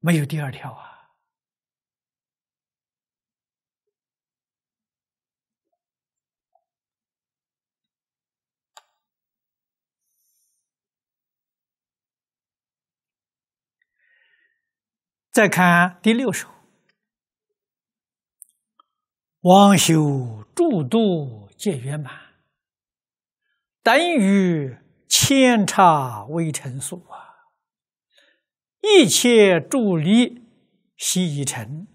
没有第二条啊！再看第六首：“王修诸度皆圆满，等于千差微尘数。”一切助力悉已成，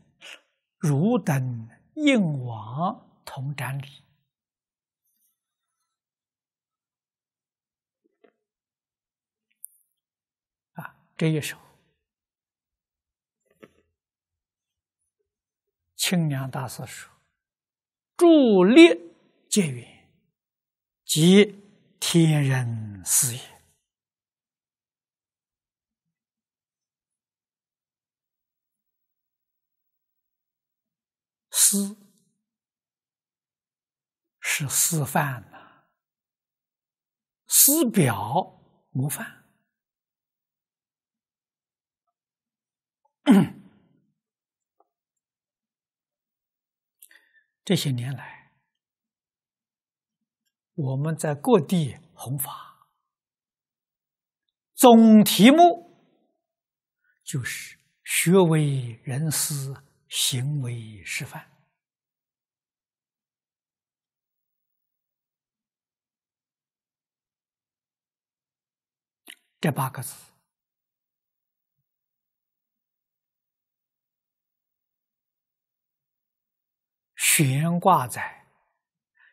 汝等应往同沾之。啊，这一首清凉大师说：“助力结缘，即天人事也。”师是示范呐，师表模范。这些年来，我们在各地弘法，总题目就是“学为人师，行为示范”。这八个字，悬挂在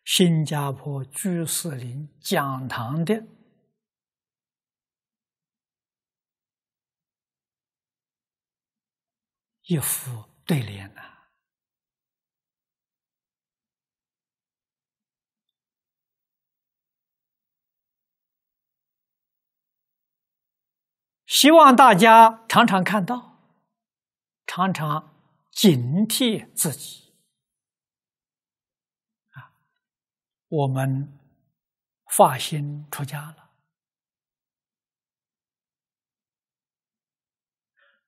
新加坡居士林讲堂的一副对联呢。希望大家常常看到，常常警惕自己啊！我们发心出家了，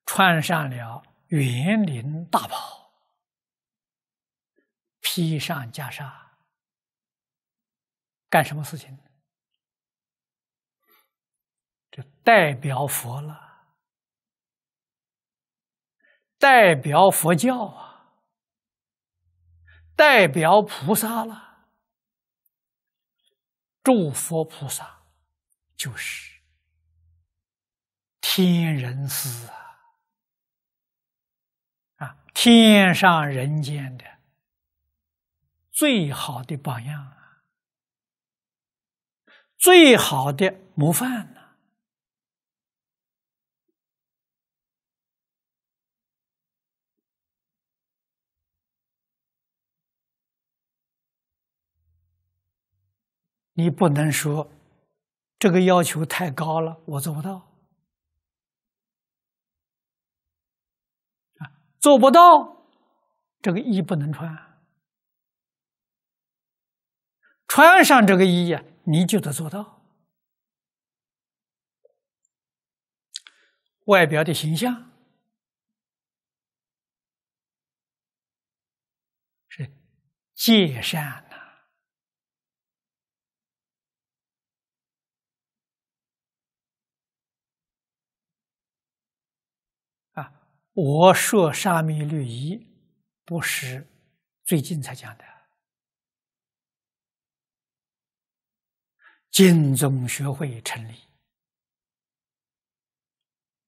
穿上了园林大袍，披上袈裟，干什么事情？代表佛了，代表佛教啊，代表菩萨了。诸佛菩萨就是天人师啊，天上人间的最好的榜样啊，最好的模范呢。你不能说这个要求太高了，我做不到啊！做不到，这个衣不能穿，穿上这个衣，呀、你就得做到。外表的形象是戒善。我说《沙弥律仪》不是最近才讲的。金宗学会成立，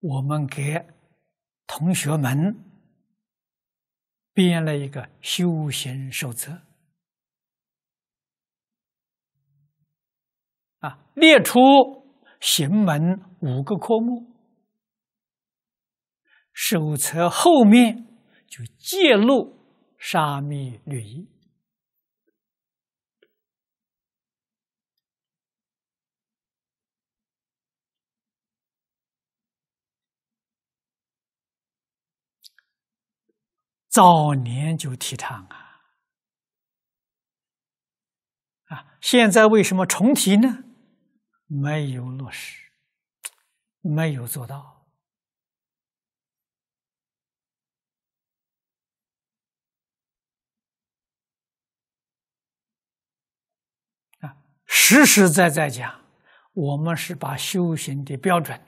我们给同学们编了一个修行手册，啊，列出行门五个科目。手册后面就揭露沙弥律仪，早年就提倡啊，啊，现在为什么重提呢？没有落实，没有做到。实实在在讲，我们是把修行的标准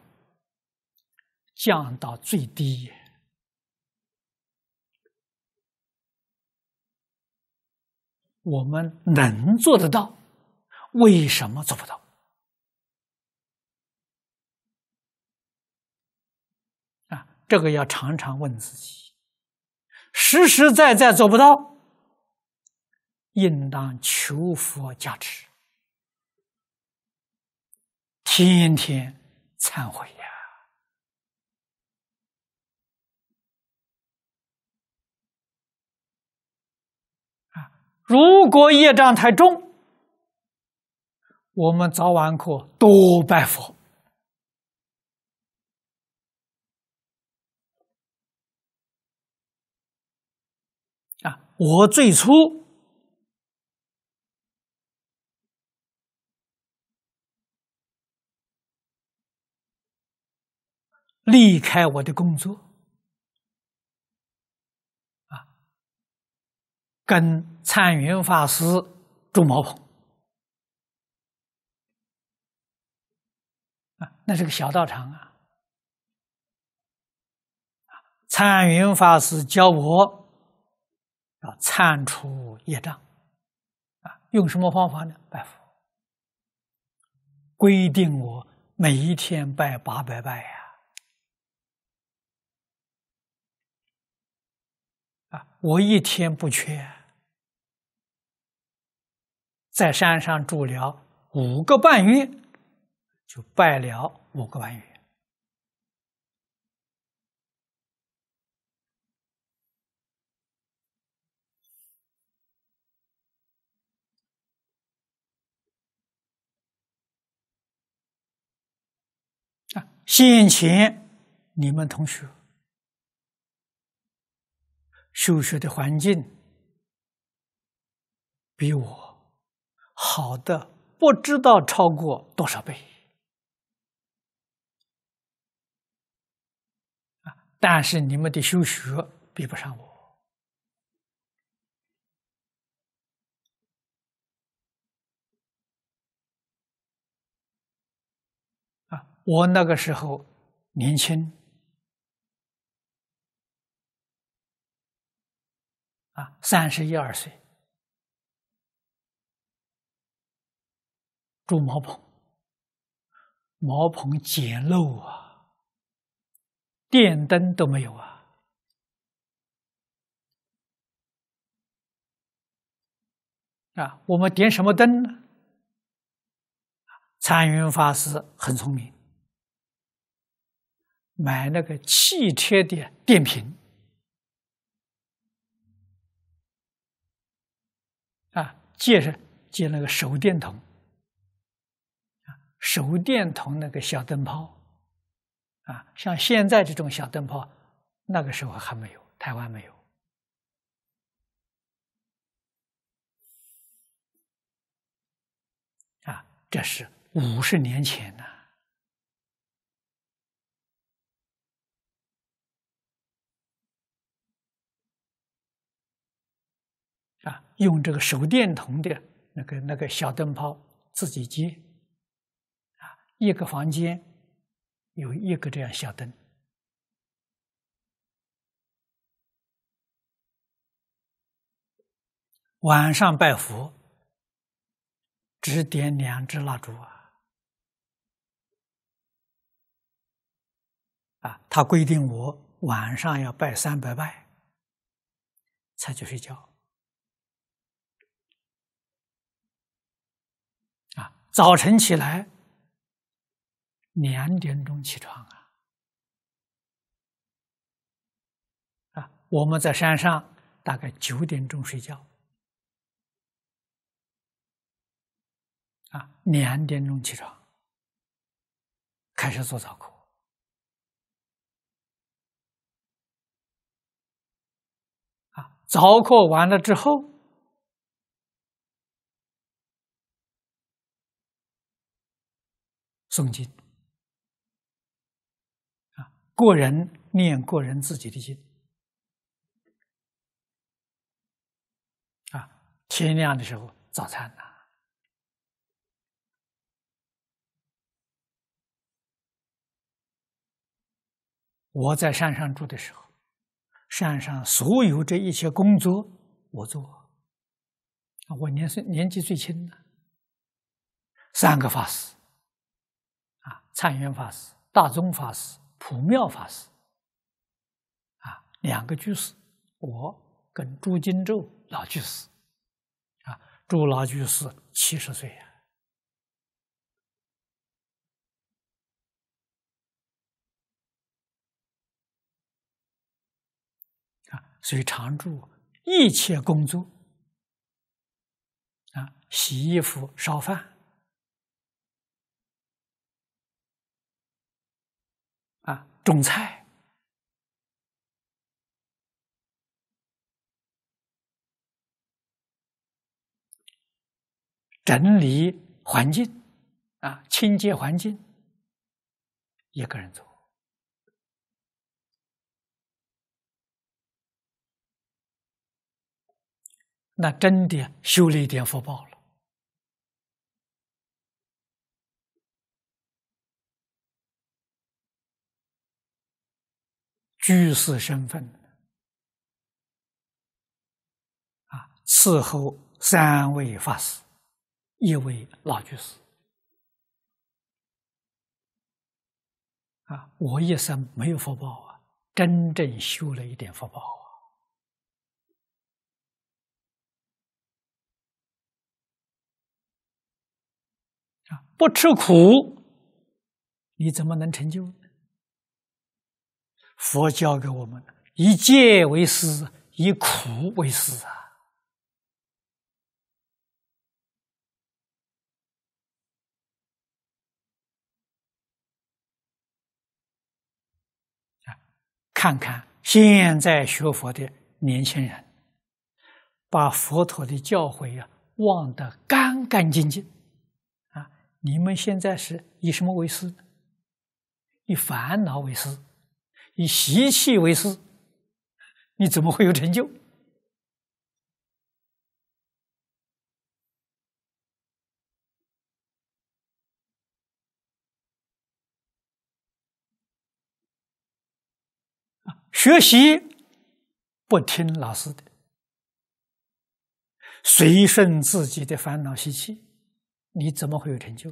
降到最低。我们能做得到，为什么做不到？啊，这个要常常问自己。实实在在做不到，应当求佛加持。天天忏悔呀！啊，如果业障太重，我们早晚课多拜佛啊！我最初。离开我的工作，啊，跟参云法师住茅棚，啊，那是个小道场啊。参云法师教我要参除业障，啊，用什么方法呢？拜佛，规定我每一天拜八百拜呀。我一天不缺，在山上住了五个半月，就拜了五个半月。啊，现前你们同学。修学的环境比我好的不知道超过多少倍但是你们的修学比不上我啊！我那个时候年轻。啊，三十一二岁，住茅棚，茅棚简陋啊，电灯都没有啊。啊，我们点什么灯呢？禅云法师很聪明，买那个汽车的电瓶。借是借那个手电筒，啊，手电筒那个小灯泡，啊，像现在这种小灯泡，那个时候还没有，台湾没有，啊，这是五十年前呢。啊，用这个手电筒的那个那个小灯泡自己接，啊，一个房间有一个这样小灯。晚上拜佛只点两支蜡烛啊，啊，他规定我晚上要拜三百拜才去睡觉。早晨起来，两点钟起床啊！啊，我们在山上大概九点钟睡觉，啊，两点钟起床，开始做早课。啊，早课完了之后。诵经啊，个人念个人自己的经啊。天亮的时候早餐呐。我在山上住的时候，山上所有这一切工作我做啊，我年岁年纪最轻的，三个法师。参元法师、大宗法师、普妙法师，啊，两个居士，我跟朱金洲老居士，啊，朱老居士七十岁呀，啊，所以常住一切工作，啊，洗衣服、烧饭。种菜，整理环境，啊，清洁环境，一个人做，那真的修了一点福报了。居士身份，啊，伺候三位法师，一位老居士，啊，我一生没有福报啊，真正修了一点福报啊，啊，不吃苦，你怎么能成就？佛教给我们以戒为师，以苦为师啊！看看现在学佛的年轻人，把佛陀的教诲啊忘得干干净净啊！你们现在是以什么为师？以烦恼为师。以习气为师，你怎么会有成就？学习不听老师的，随顺自己的烦恼习气，你怎么会有成就？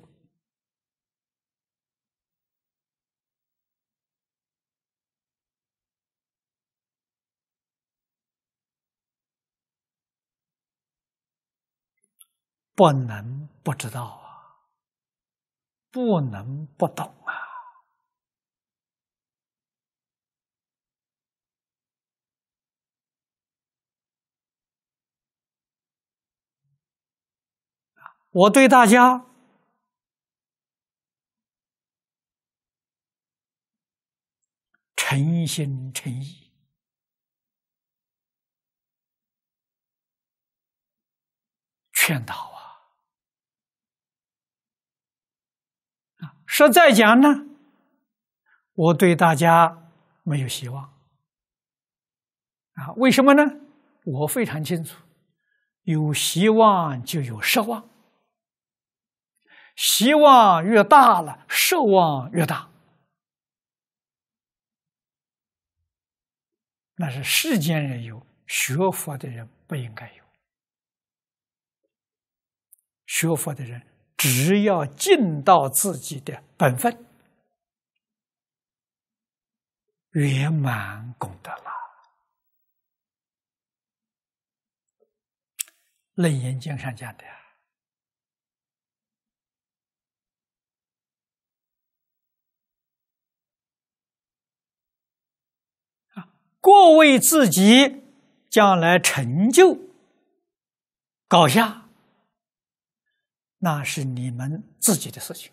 不能不知道啊，不能不懂啊！我对大家诚心诚意劝导。说再讲呢，我对大家没有希望啊？为什么呢？我非常清楚，有希望就有失望，希望越大了，失望越大，那是世间人有，学佛的人不应该有，学佛的人。只要尽到自己的本分，圆满功德了。《楞严经》上讲的啊，过为自己将来成就高下。那是你们自己的事情，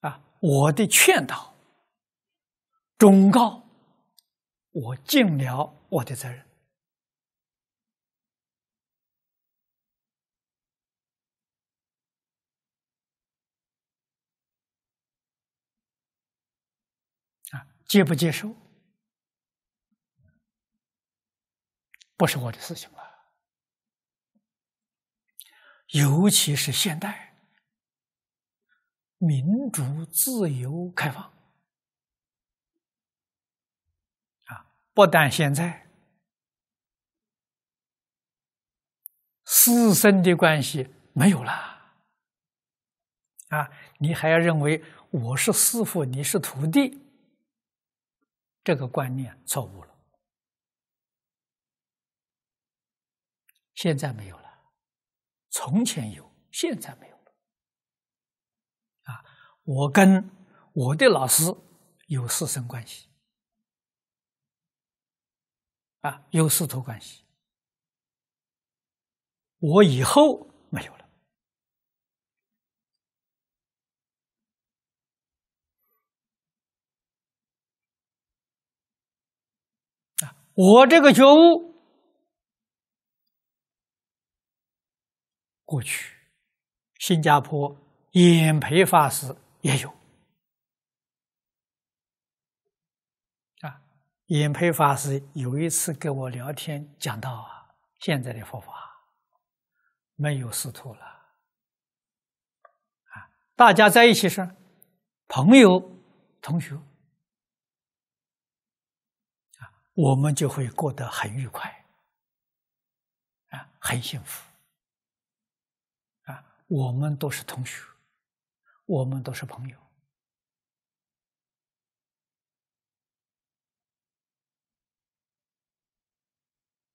啊，我的劝导、忠告，我尽了我的责任，啊，接不接受？不是我的事情了，尤其是现代，民主、自由、开放，啊，不但现在，师生的关系没有了，啊，你还要认为我是师傅，你是徒弟，这个观念错误了。现在没有了，从前有，现在没有了。啊，我跟我的老师有师生关系，啊，有师徒关系，我以后没有了。啊，我这个觉悟。过去，新加坡演培法师也有啊。演培法师有一次跟我聊天，讲到啊，现在的佛法没有师徒了啊，大家在一起是朋友、同学啊，我们就会过得很愉快啊，很幸福。我们都是同学，我们都是朋友，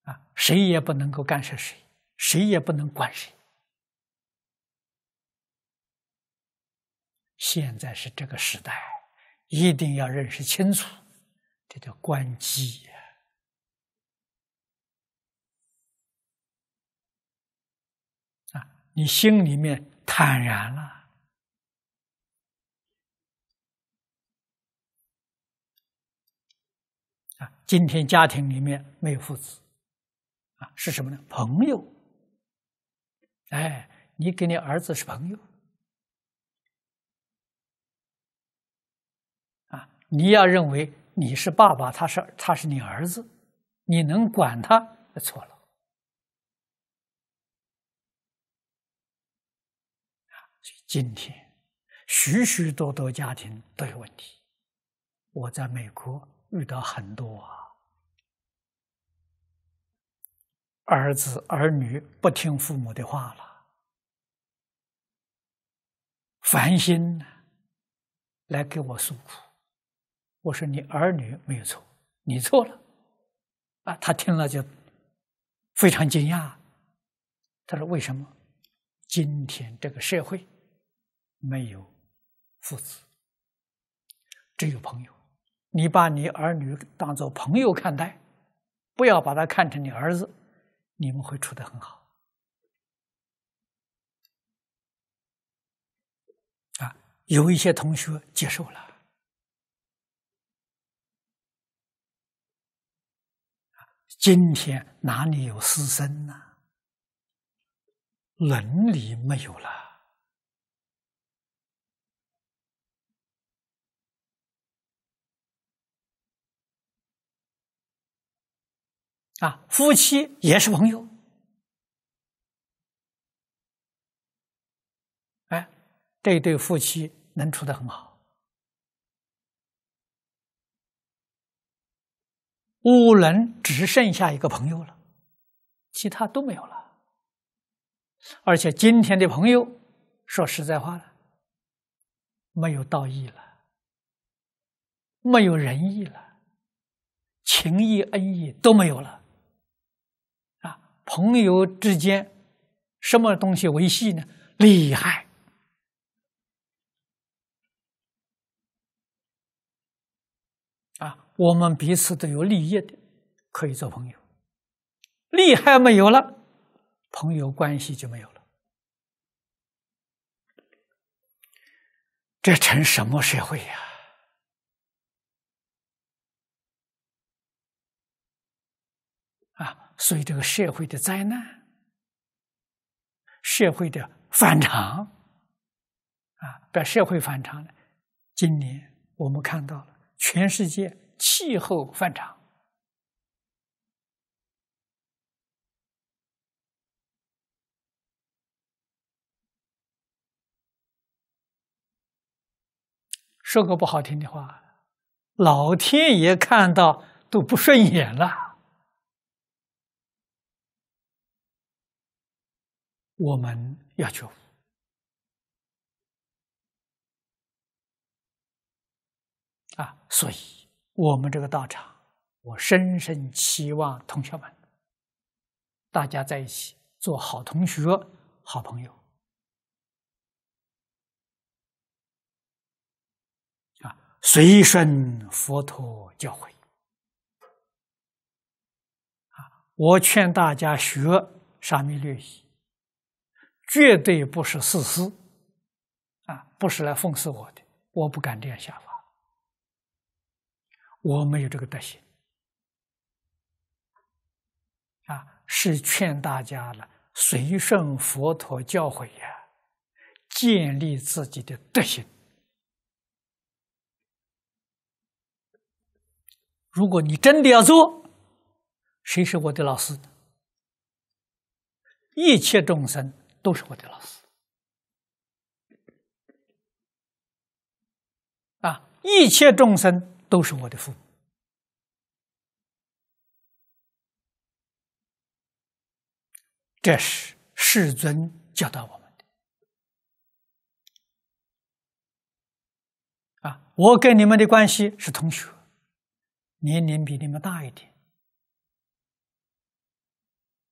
啊，谁也不能够干涉谁，谁也不能管谁。现在是这个时代，一定要认识清楚，这叫关机。你心里面坦然了啊！今天家庭里面没有父子啊，是什么呢？朋友。哎，你跟你儿子是朋友啊！你要认为你是爸爸，他是他是你儿子，你能管他？错了。今天，许许多多家庭都有问题。我在美国遇到很多啊，儿子儿女不听父母的话了，烦心呢，来给我诉苦。我说：“你儿女没有错，你错了。”啊，他听了就非常惊讶。他说：“为什么？今天这个社会？”没有父子，只有朋友。你把你儿女当做朋友看待，不要把他看成你儿子，你们会处得很好。啊，有一些同学接受了。今天哪里有师生呢？伦理没有了。啊，夫妻也是朋友，哎，这一对夫妻能处得很好。乌伦只剩下一个朋友了，其他都没有了。而且今天的朋友，说实在话，没有道义了，没有仁义了，情义、恩义都没有了。朋友之间，什么东西维系呢？利害啊！我们彼此都有利益的，可以做朋友。利害没有了，朋友关系就没有了。这成什么社会呀？所以，这个社会的灾难，社会的反常，啊，对，社会反常的。今年我们看到了，全世界气候反常。说个不好听的话，老天爷看到都不顺眼了。我们要求。啊，所以我们这个道场，我深深期望同学们，大家在一起做好同学、好朋友啊，随顺佛陀教诲啊，我劝大家学沙弥略仪。绝对不是自私，啊，不是来讽刺我的，我不敢这样想法，我没有这个德行，啊，是劝大家了，随顺佛陀教诲呀，建立自己的德行。如果你真的要做，谁是我的老师？一切众生。都是我的老师啊！一切众生都是我的父母，这是世尊教导我们的。啊，我跟你们的关系是同学，年龄比你们大一点，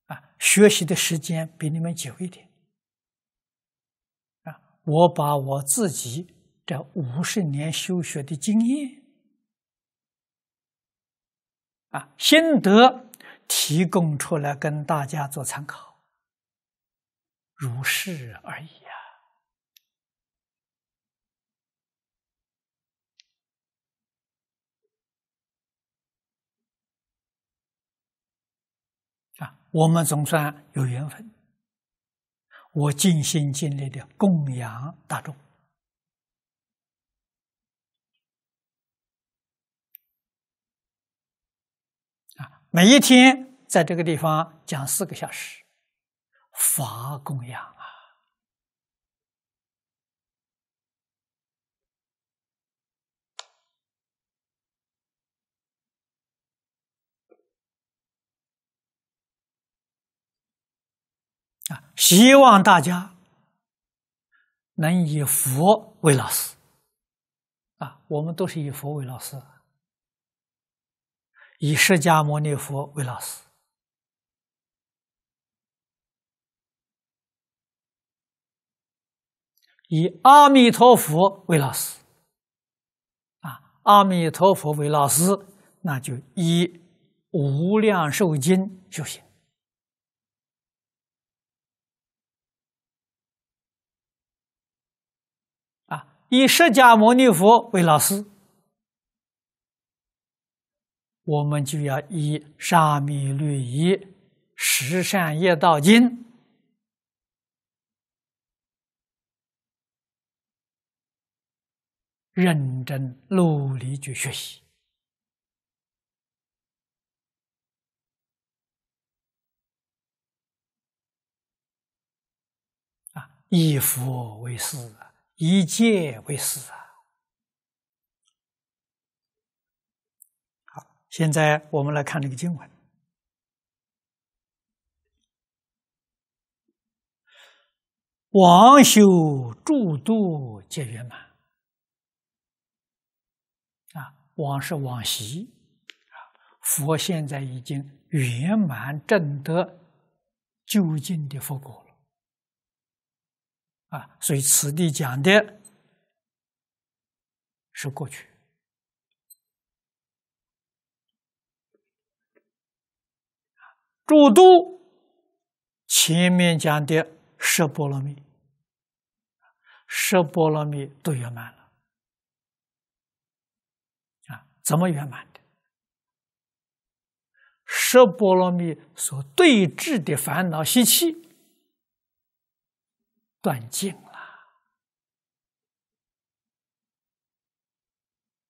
啊，学习的时间比你们久一点。我把我自己这五十年修学的经验，啊，心得提供出来跟大家做参考，如是而已啊。啊，我们总算有缘分。我尽心尽力的供养大众，啊，每一天在这个地方讲四个小时，法供养。希望大家能以佛为老师啊！我们都是以佛为老师，以释迦牟尼佛为老师，以阿弥陀佛为老师啊！阿弥陀佛为老师，那就以无量寿经修行。以释迦牟尼佛为老师，我们就要以《沙弥律仪十善业道经》认真努力去学习啊！以佛为师。以戒为师啊！好，现在我们来看这个经文。王修诸多皆圆满啊！往是往昔啊，佛现在已经圆满证得究竟的佛果。啊，所以此地讲的是过去。诸度前面讲的十波罗蜜，十波罗蜜都圆满了。啊，怎么圆满的？十波罗蜜所对峙的烦恼习气。断净了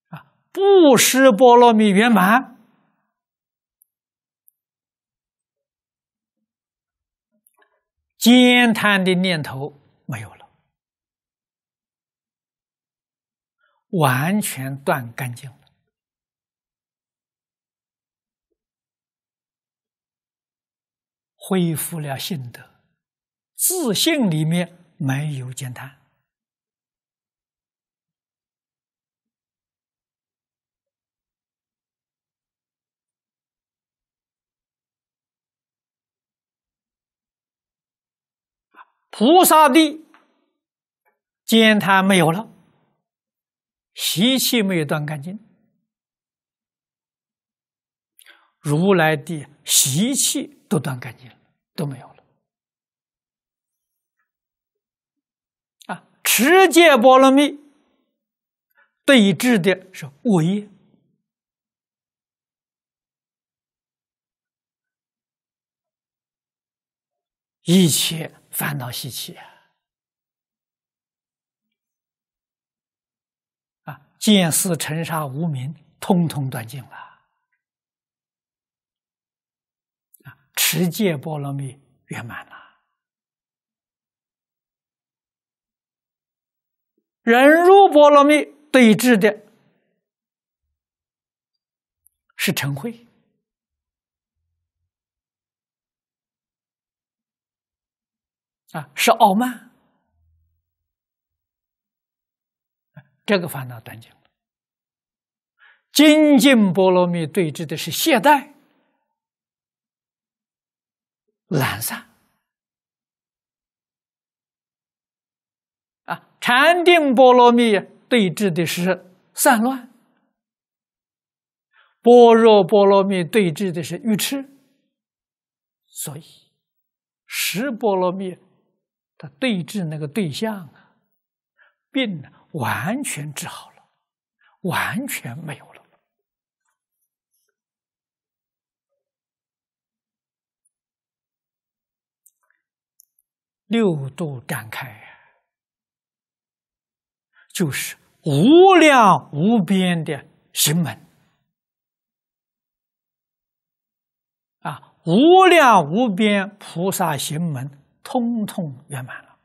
啊！布施波罗蜜圆满，贪贪的念头没有了，完全断干净了，恢复了性德，自信里面。没有见他。菩萨的见他没有了，习气没有断干净，如来的习气都断干净了，都没有了。持戒波罗蜜对治的是恶业，一切烦恼习气啊，啊，见思尘沙无明，通通断尽了啊，持戒波罗蜜圆满了。忍辱波罗蜜对峙的是陈慧。啊，是傲慢，这个烦恼断尽了。精进波罗蜜对峙的是懈怠、懒散。禅定波罗蜜对治的是散乱，般若波罗蜜对治的是愚痴，所以十波罗蜜它对治那个对象啊，病完全治好了，完全没有了。六度展开。就是无量无边的行门啊，无量无边菩萨行门，通通圆满了，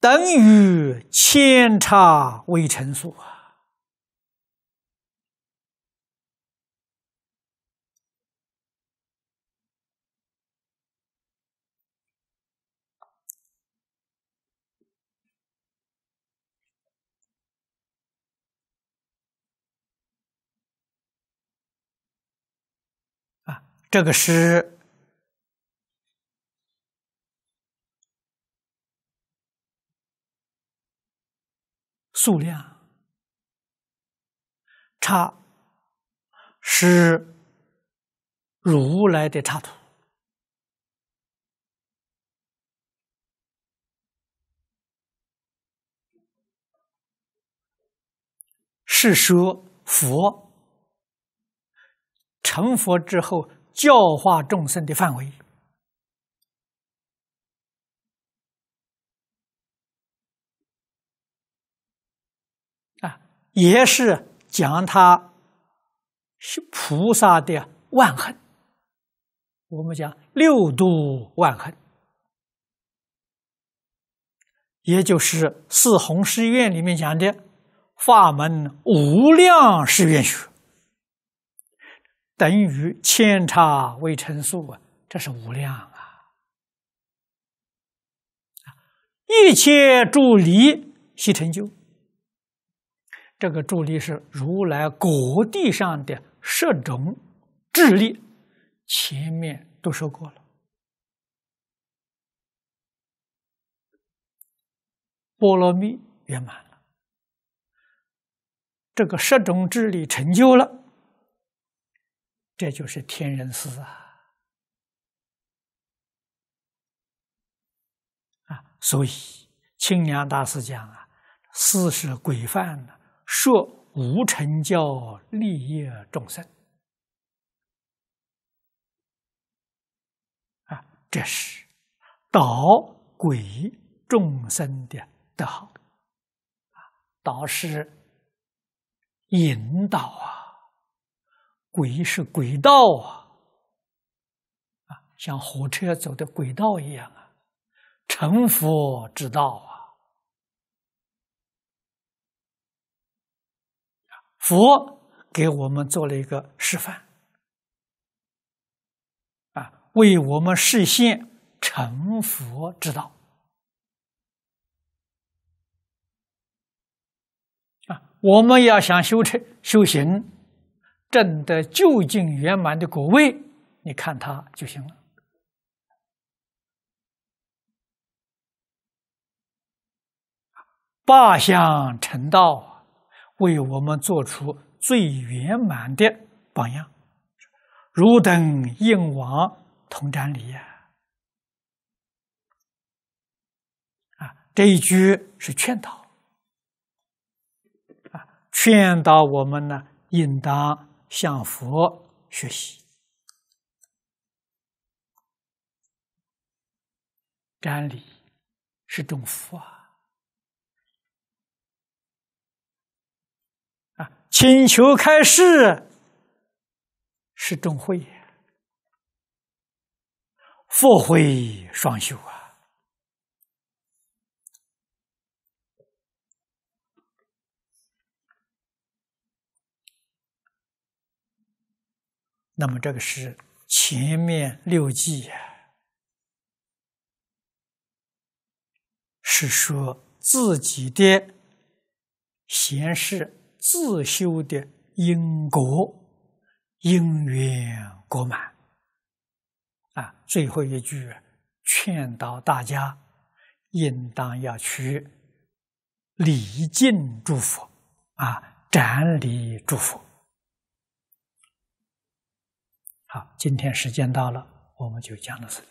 等于千差微尘数啊。这个是数量差，是如来的差图，是说佛成佛之后。教化众生的范围啊，也是讲他是菩萨的万恨。我们讲六度万恨，也就是《四宏誓愿》里面讲的法门无量誓愿学。等于千差未成数啊，这是无量啊！一切助力悉成就。这个助力是如来国地上的十种智力，前面都说过了。波罗蜜圆满了，这个十种智力成就了。这就是天人师啊！啊，所以清凉大师讲啊，师是规范的，无成教利益众生啊，这是导鬼众生的德行啊，导师引导啊。轨是轨道啊，啊，像火车走的轨道一样啊，成佛之道啊，佛给我们做了一个示范啊，为我们实现成佛之道啊，我们要想修车修行。证的究竟圆满的果位，你看他就行了。霸八相成道为我们做出最圆满的榜样。汝等应往同瞻礼呀！啊，这一句是劝导，啊，劝导我们呢，应当。向佛学习，沾礼是种福啊！啊，请求开示是种慧，复慧双修啊。那么这个是前面六计。啊，是说自己的前世自修的因果因缘果满啊，最后一句劝导大家应当要去礼敬诸佛啊，瞻礼诸佛。好，今天时间到了，我们就讲到此。